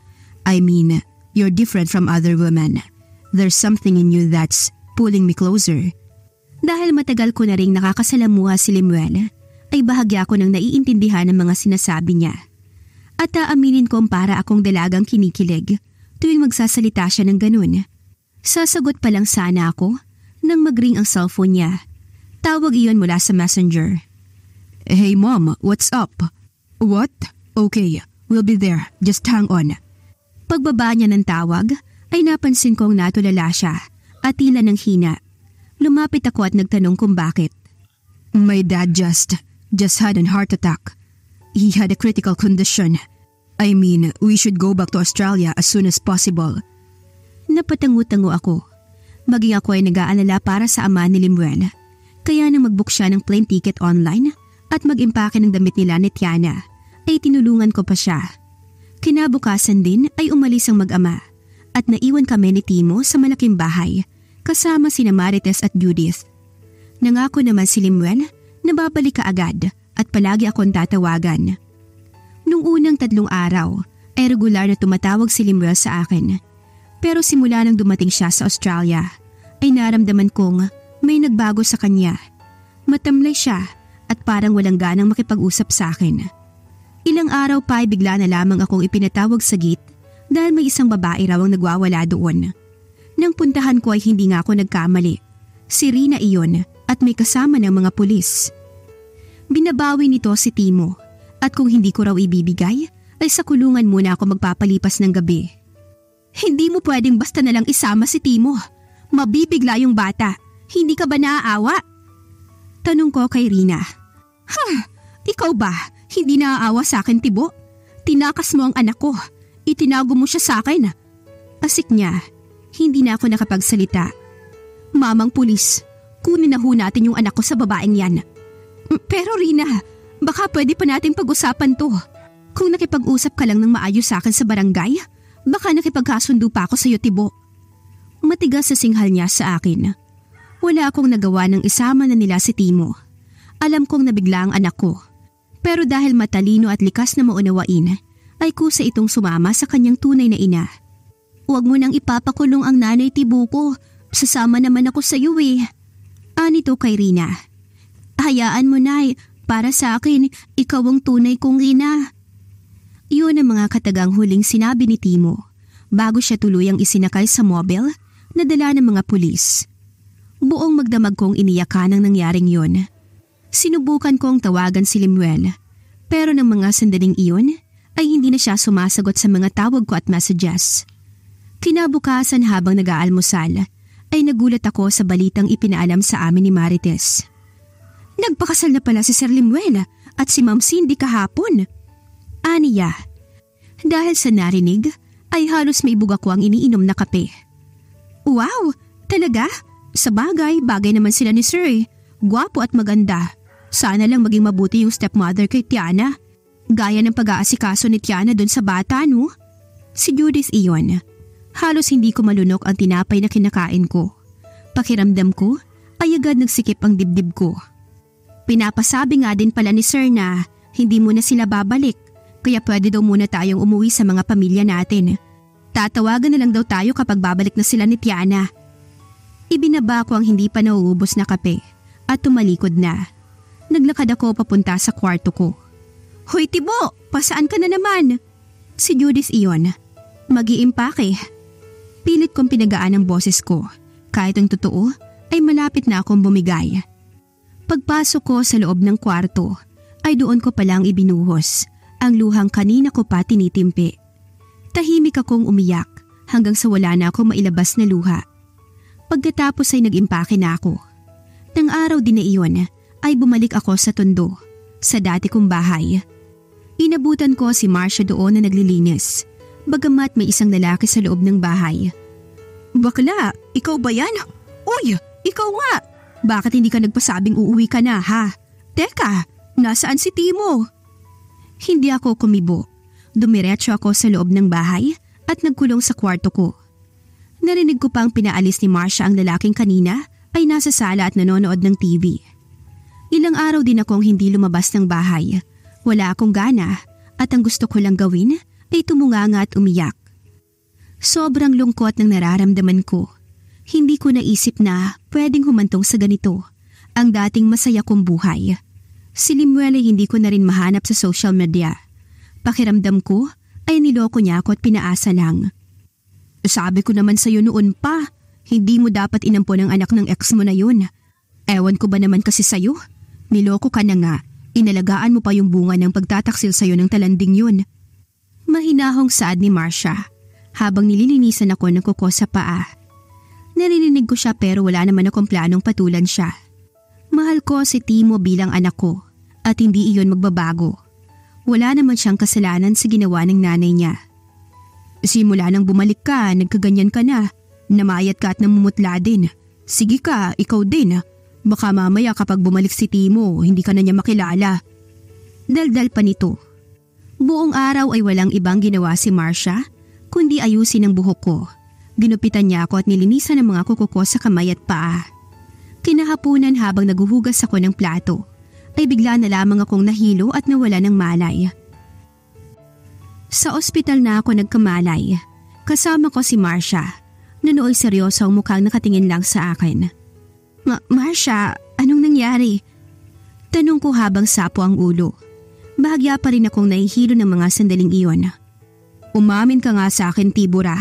I mean, you're different from other women. There's something in you that's pulling me closer. Dahil matagal ko na rin nakakasalamuha si Lemuel, ay bahagya ko ng naiintindihan ng mga sinasabi niya. At aaminin kong para akong dalagang kinikilig tuwing magsasalita siya ng ganun. Sasagot pa lang sana ako nang magring ang cellphone niya. Tawag iyon mula sa messenger. Hey mom, what's up? What? Okay, we'll be there. Just hang on. Pagbaba niya ng tawag, ay napansin kong natulala siya at tila ng hina. Lumapit ako at nagtanong kung bakit. My dad just, just had an heart attack. He had a critical condition. I mean, we should go back to Australia as soon as possible. Napatangu-tango ako. Maging ako ay nag-aalala para sa ama ni Limuel. Kaya nang magbook siya ng plane ticket online, at mag-impake ng damit nila ni Tiana ay tinulungan ko pa siya. Kinabukasan din ay umalis ang mag-ama at naiwan kami ni Timo sa malaking bahay kasama si Marites at Judith. Nangako naman si Limwen na babalik ka agad at palagi akong tatawagan. Nung unang tatlong araw ay regular na tumatawag si Limwen sa akin. Pero simula nang dumating siya sa Australia ay naramdaman kong may nagbago sa kanya. Matamlay siya at parang walang ganang makipag-usap sa akin. Ilang araw pa ay bigla na lamang akong ipinatawag sa gate dahil may isang babae raw ang nagwawala doon. Nang puntahan ko ay hindi nga ako nagkamali. Si Rina iyon at may kasama ng mga pulis. Binabawi nito si Timo at kung hindi ko raw ibibigay ay sa kulungan muna ako magpapalipas ng gabi. Hindi mo pwedeng basta na lang isama si Timo. Mabibigla yung bata. Hindi ka ba naaawa? Tanong ko kay Rina. Ha! Hm, ikaw ba? Hindi naaawa sa akin, Tibo? Tinakas mo ang anak ko. Itinago mo siya sa akin. Asik niya. Hindi na ako nakapagsalita. Mamang pulis, kunin na ho natin yung anak ko sa babaeng yan. Pero Rina, baka pwede pa nating pag-usapan to. Kung nakipag-usap ka lang ng maayos sa akin sa barangay, baka nakipagkasundo pa ako sa iyo, Tibo. Matigas sa singhal niya sa akin. Wala akong nagawa ng isama na nila si Timo. Alam kong nabigla ang anak ko. Pero dahil matalino at likas na maunawain, ay kusa itong sumama sa kanyang tunay na ina. Huwag mo nang ipapakulong ang nanay Tibuko. Sasama naman ako sa iyo eh. Anito kay Rina. Hayaan mo nay, para sa akin, ikaw ang tunay kong ina. Iyon ang mga katagang huling sinabi ni Timo bago siya tuluyang isinakay sa mobile na dala ng mga pulis. Buong magdamag kong iniyakan ang nangyaring yon. Sinubukan ko ang tawagan si Limuel pero ng mga sandaling iyon ay hindi na siya sumasagot sa mga tawag ko at messages. Kinabukasan habang nag-aalmusal ay nagulat ako sa balitang ipinaalam sa amin ni Marites. Nagpakasal na pala si Sir Limuel at si Ma'am Cindy kahapon. Aniya, dahil sa narinig ay halos may buga ko ang iniinom na kape. Wow, talaga? Sa bagay, bagay naman sila ni Sir eh. Gwapo at maganda. Sana lang maging mabuti yung stepmother kay Tiana. Gaya ng pag-aasikaso ni Tiana doon sa bata, no? Si Judith iyon. Halos hindi ko malunok ang tinapay na kinakain ko. Pakiramdam ko ay agad nagsikip ang dibdib ko. Pinapasabi nga din pala ni Sir na hindi muna sila babalik kaya pwede daw muna tayong umuwi sa mga pamilya natin. Tatawagan na lang daw tayo kapag babalik na sila ni Tiana. Ibinaba ko ang hindi pa nauubos na kape at tumalikod na. Naglakad ako papunta sa kwarto ko. Hoy Tibo, pasaan ka na naman? Si Judith iyon. Mag-iimpake. Pilit kong pinagaan ang boses ko. Kahit ang totoo, ay malapit na akong bumigay. Pagpasok ko sa loob ng kwarto, ay doon ko palang ibinuhos ang luhang kanina ko pa tinitimpi. Tahimik akong umiyak hanggang sa wala na akong mailabas na luha. Pagkatapos ay nag-impake na ako. Nang araw din na iyon, ay bumalik ako sa tondo, sa dati kong bahay. Inabutan ko si Marsha doon na naglilinis, bagamat may isang lalaki sa loob ng bahay. Bakla, ikaw ba yan? Uy, ikaw nga! Bakit hindi ka nagpasabing uuwi ka na ha? Teka, nasaan si Timo? Hindi ako kumibo. Dumiretso ako sa loob ng bahay at nagkulong sa kwarto ko. Narinig ko pang pinaalis ni Marsha ang lalaking kanina ay nasa sala at nanonood ng TV. Ilang araw din akong hindi lumabas ng bahay. Wala akong gana at ang gusto ko lang gawin ay tumunganga at umiyak. Sobrang lungkot ng nararamdaman ko. Hindi ko naisip na pwedeng humantong sa ganito ang dating masaya kong buhay. Si Limuel ay hindi ko na rin mahanap sa social media. Pakiramdam ko ay niloko niya ako at pinaasa lang. Sabi ko naman sa'yo noon pa, hindi mo dapat inampon ang anak ng ex mo na yun. Ewan ko ba naman kasi sa'yo? Niloko ka na nga. Inalagaan mo pa yung bunga ng pagtataksil sa'yo ng talanding yun. Mahinahong saad ni Marcia habang nililinisan ako ng kuko sa paa. Naririnig ko siya pero wala naman akong planong patulan siya. Mahal ko si Timo bilang anak ko at hindi iyon magbabago. Wala naman siyang kasalanan sa ginawa ng nanay niya. Simula nang bumalik ka, nagkaganyan ka na. Namayat ka at namumutla din. Sige ka, ikaw din. Baka mamaya kapag bumalik si Timo, hindi ka na niya makilala. Daldal pa nito. Buong araw ay walang ibang ginawa si Marcia, kundi ayusin ang buhok ko. Ginupitan niya ako at nilinisan ang mga kuko ko sa kamay at paa. Kinahapunan habang naguhugas ako ng plato, ay bigla na lamang akong nahilo at nawala ng malay. Sa ospital na ako nagkamalay. Kasama ko si Marcia. Nanooy seryoso ang mukhang nakatingin lang sa akin. Ma- Marsha, anong nangyari? Tanong ko habang sapo ang ulo. Bahagya pa rin akong nahihilo ng mga sandaling iyon. Umamin ka nga sa akin, Tibura.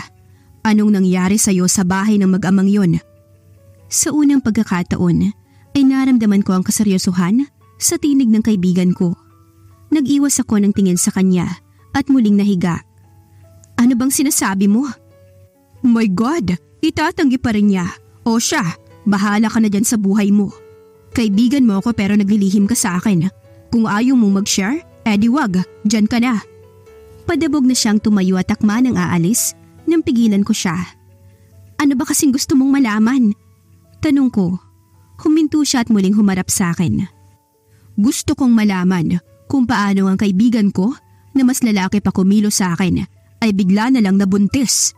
Anong nangyari sa iyo sa bahay ng mag-amang yon? Sa unang pagkakataon, ay naramdaman ko ang kaseryosohan sa tinig ng kaibigan ko. Nag-iwas ako ng tingin sa kanya at muling nahiga. Ano bang sinasabi mo? My God, itatanggi pa rin niya. O siya, Bahala ka na dyan sa buhay mo. Kaibigan mo ako pero naglilihim ka sa akin. Kung ayaw mo mag-share, edi wag, dyan ka na. Padabog na siyang tumayo at akma ng aalis nang pigilan ko siya. Ano ba kasing gusto mong malaman? Tanong ko. Huminto siya at muling humarap sa akin. Gusto kong malaman kung paano ang kaibigan ko na mas lalaki pa kumilo sa akin ay bigla na lang nabuntis.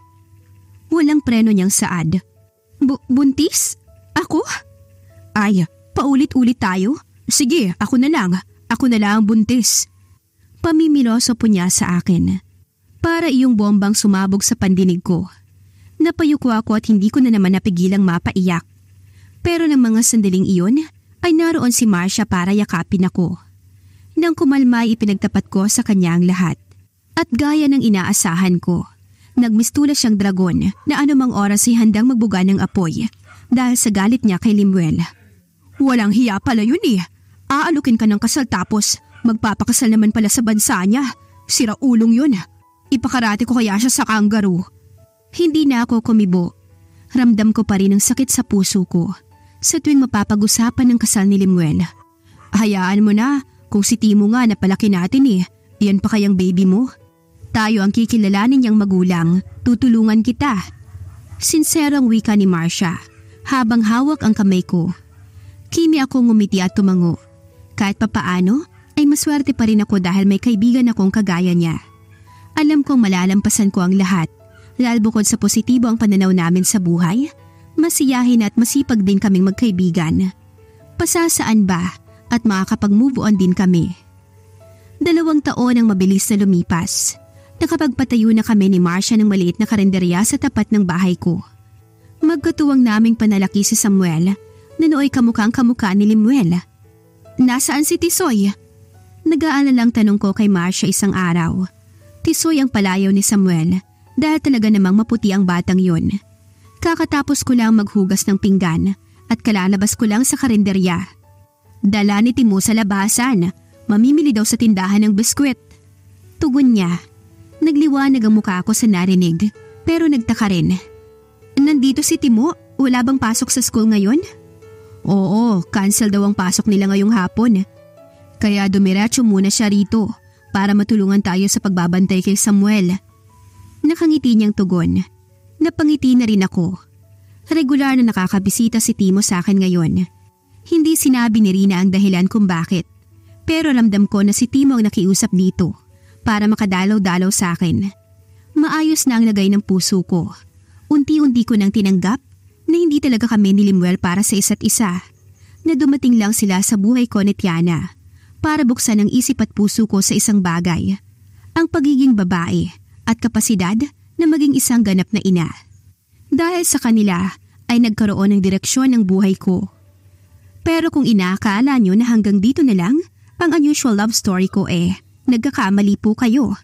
Walang preno niyang saad. Bu buntis? Ako? Ay, paulit-ulit tayo? Sige, ako na lang. Ako na lang ang buntis. Pamimiloso po niya sa akin. Para iyong bombang sumabog sa pandinig ko. Napayuko ako at hindi ko na naman napigilang mapaiyak. Pero ng mga sandaling iyon, ay naroon si Marcia para yakapin ako. Nang kumalmay ipinagtapat ko sa kanya ang lahat. At gaya ng inaasahan ko, nagmistula siyang dragon na anumang oras ay handang magbuga ng apoy dahil sa galit niya kay Limuel. Walang hiya pala yun eh. Aalukin ka ng kasal tapos magpapakasal naman pala sa bansa niya. Siraulong yun. Ipakarate ko kaya siya sa kangaroo. Hindi na ako kumibo. Ramdam ko pa rin ang sakit sa puso ko sa tuwing mapapag-usapan ng kasal ni Limuel. Hayaan mo na kung si Timo nga na palaki natin eh. Yan pa kayang baby mo? Tayo ang kikilalanin niyang magulang. Tutulungan kita. Sinserong wika ni Marsha habang hawak ang kamay ko. Kimi ako ngumiti at tumango. Kahit papaano, ay maswerte pa rin ako dahil may kaibigan akong kagaya niya. Alam kong malalampasan ko ang lahat. Lalo bukod sa positibo ang pananaw namin sa buhay, masiyahin at masipag din kaming magkaibigan. Pasasaan ba at makakapag-move on din kami. Dalawang taon ang mabilis na lumipas. Nakapagpatayo na kami ni Marcia ng maliit na karinderya sa tapat ng bahay ko. Magkatuwang naming panalaki si Samuel na nooy kamukha ang kamukha ni Limuel. Nasaan si Tisoy? Nag-aalala lang tanong ko kay Marcia isang araw. Tisoy ang palayaw ni Samuel dahil talaga namang maputi ang batang yon. Kakatapos ko lang maghugas ng pinggan at kalalabas ko lang sa karinderya. Dala ni Timo sa labasan, mamimili daw sa tindahan ng biskwit. Tugon niya. Nagliwanag ang mukha ko sa narinig pero nagtaka rin. Nandito si Timo. Wala bang pasok sa school ngayon? Oo, cancel daw ang pasok nila ngayong hapon. Kaya dumiretso muna siya rito para matulungan tayo sa pagbabantay kay Samuel. Nakangiti niyang tugon. Napangiti na rin ako. Regular na nakakabisita si Timo sa akin ngayon. Hindi sinabi ni Rina ang dahilan kung bakit. Pero ramdam ko na si Timo ang nakiusap dito para makadalaw-dalaw sa akin. Maayos na ang lagay ng puso ko Unti-unti ko nang tinanggap na hindi talaga kami ni Limuel para sa isa't isa, na dumating lang sila sa buhay ko ni Tiana para buksan ang isip at puso ko sa isang bagay, ang pagiging babae at kapasidad na maging isang ganap na ina. Dahil sa kanila ay nagkaroon ng direksyon ng buhay ko. Pero kung inaakala nyo na hanggang dito na lang ang unusual love story ko eh, nagkakamali po kayo.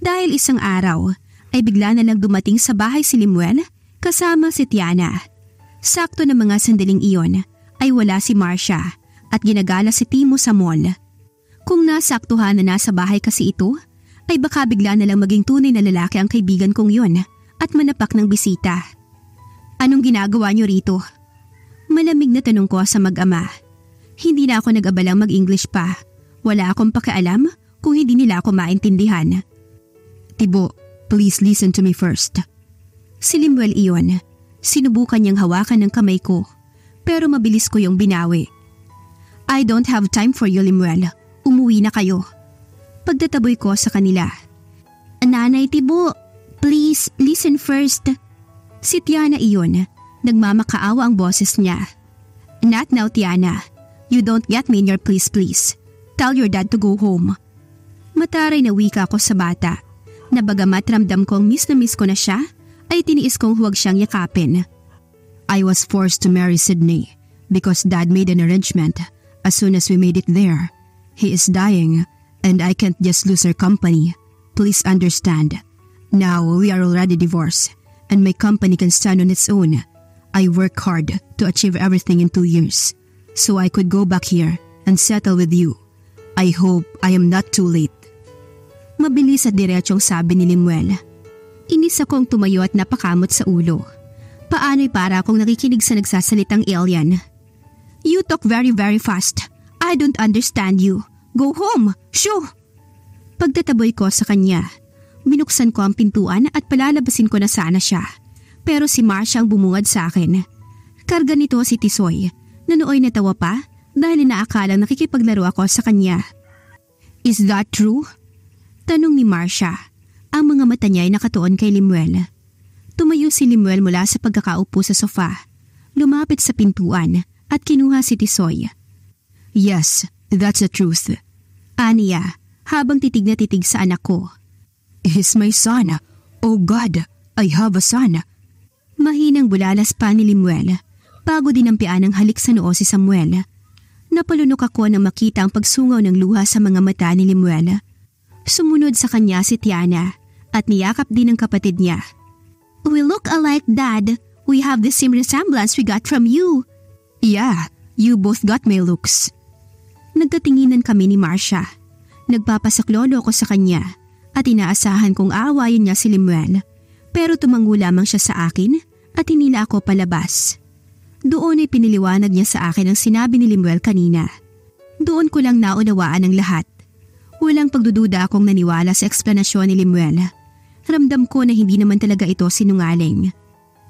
Dahil isang araw, ay bigla na lang dumating sa bahay si Limuel kasama si Tiana. Sakto na mga sandaling iyon ay wala si Marcia at ginagala si Timo sa mall. Kung nasaktuhan na nasa bahay kasi ito, ay baka bigla na lang maging tunay na lalaki ang kaibigan kong yun at manapak ng bisita. Anong ginagawa niyo rito? Malamig na tanong ko sa mag-ama. Hindi na ako nag-abalang mag-English pa. Wala akong pakialam kung hindi nila ako maintindihan. Tibo, Please listen to me first. Si Limuel iyon. Sinubukan niyang hawakan ng kamay ko. Pero mabilis ko yung binawi. I don't have time for you, Limuel. Umuwi na kayo. Pagtataboy ko sa kanila. Nanay Tibo, please listen first. Si Tiana iyon. Nagmamakaawa ang boses niya. Not now, Tiana. You don't get me in your please please. Tell your dad to go home. Mataray na wika ko sa bata na bagamat ramdam kong miss na miss ko na siya, ay tiniis kong huwag siyang yakapin. I was forced to marry Sydney because dad made an arrangement as soon as we made it there. He is dying and I can't just lose her company. Please understand. Now we are already divorced and my company can stand on its own. I work hard to achieve everything in two years so I could go back here and settle with you. I hope I am not too late. Mabilis at diretsong sabi ni Limuel. Inis akong tumayo at napakamot sa ulo. Paano'y para akong nakikinig sa nagsasalitang alien? You talk very very fast. I don't understand you. Go home! Shoo! Pagtataboy ko sa kanya, binuksan ko ang pintuan at palalabasin ko na sana siya. Pero si Marsha ang bumungad sa akin. Karga nito si Tisoy, na tawa pa dahil inaakalang nakikipaglaro ako sa kanya. Is that true? Tanong ni Marcia. Ang mga mata niya ay nakatuon kay Limuel. Tumayo si Limuel mula sa pagkakaupo sa sofa. Lumapit sa pintuan at kinuha si Tisoy. Yes, that's the truth. Aniya, habang titig na titig sa anak ko. He's my son. Oh God, I have a son. Mahinang bulalas pa ni Limuel. Bago din ang ng halik sa noo si Samuel. Napalunok ako nang makita ang pagsungaw ng luha sa mga mata ni Limuel Sumunod sa kanya si Tiana at niyakap din ng kapatid niya. We look alike, Dad. We have the same resemblance we got from you. Yeah, you both got my looks. Nagkatinginan kami ni Marcia. Nagpapasaklolo ko sa kanya at inaasahan kong aawayin niya si Limuel. Pero tumango lamang siya sa akin at hinila ako palabas. Doon ay piniliwanag niya sa akin ang sinabi ni Limuel kanina. Doon ko lang naunawaan ang lahat. Walang pagdududa akong naniwala sa eksplanasyon ni Limuel. Ramdam ko na hindi naman talaga ito sinungaling.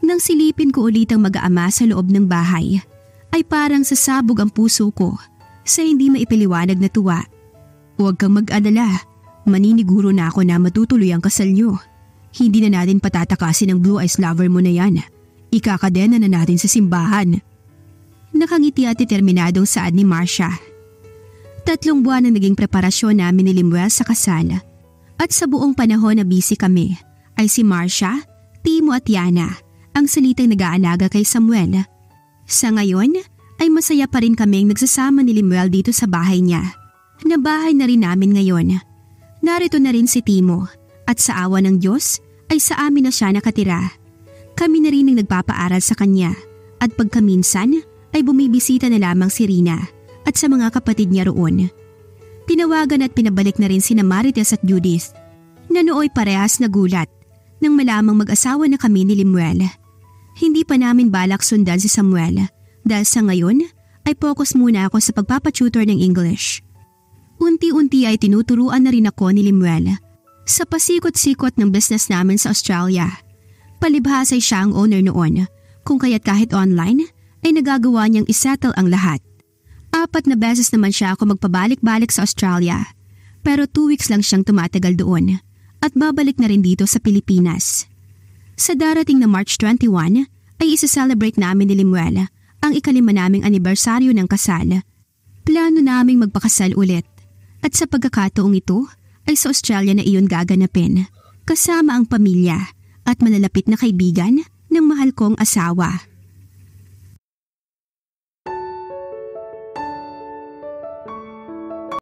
Nang silipin ko ulit ang mag-aama sa loob ng bahay, ay parang sasabog ang puso ko sa hindi maipiliwanag na tuwa. Huwag kang mag-alala, maniniguro na ako na matutuloy ang kasal niyo. Hindi na natin patatakasin ang blue eyes lover mo na yan. Ikakadena na natin sa simbahan. Nakangiti at determinadong saad ni Marsha Tatlong buwan ang naging preparasyon namin ni Limuel sa kasal. At sa buong panahon na busy kami ay si Marsha, Timo at Yana ang salitang nag-aalaga kay Samuel. Sa ngayon ay masaya pa rin kaming nagsasama ni Limuel dito sa bahay niya. Na bahay na rin namin ngayon. Narito na rin si Timo at sa awa ng Diyos ay sa amin na siya nakatira. Kami na rin ang nagpapaaral sa kanya at pagkaminsan ay bumibisita na lamang si Rina at sa mga kapatid niya roon. Tinawagan at pinabalik na rin sina Marites at Judith na parehas na gulat nang malamang mag-asawa na kami ni Limuel. Hindi pa namin balak sundan si Samuel dahil sa ngayon ay focus muna ako sa pagpapatutor ng English. Unti-unti ay tinuturuan na rin ako ni Limuel sa pasikot-sikot ng business namin sa Australia. Palibhas ay siya ang owner noon kung kaya't kahit online ay nagagawa niyang isettle ang lahat. Apat na beses naman siya ako magpabalik-balik sa Australia. Pero two weeks lang siyang tumatagal doon at babalik na rin dito sa Pilipinas. Sa darating na March 21 ay isa-celebrate namin ni Limuel ang ikalima naming anibersaryo ng kasal. Plano naming magpakasal ulit at sa pagkakataong ito ay sa Australia na iyon gaganapin kasama ang pamilya at malalapit na kaibigan ng mahal kong asawa.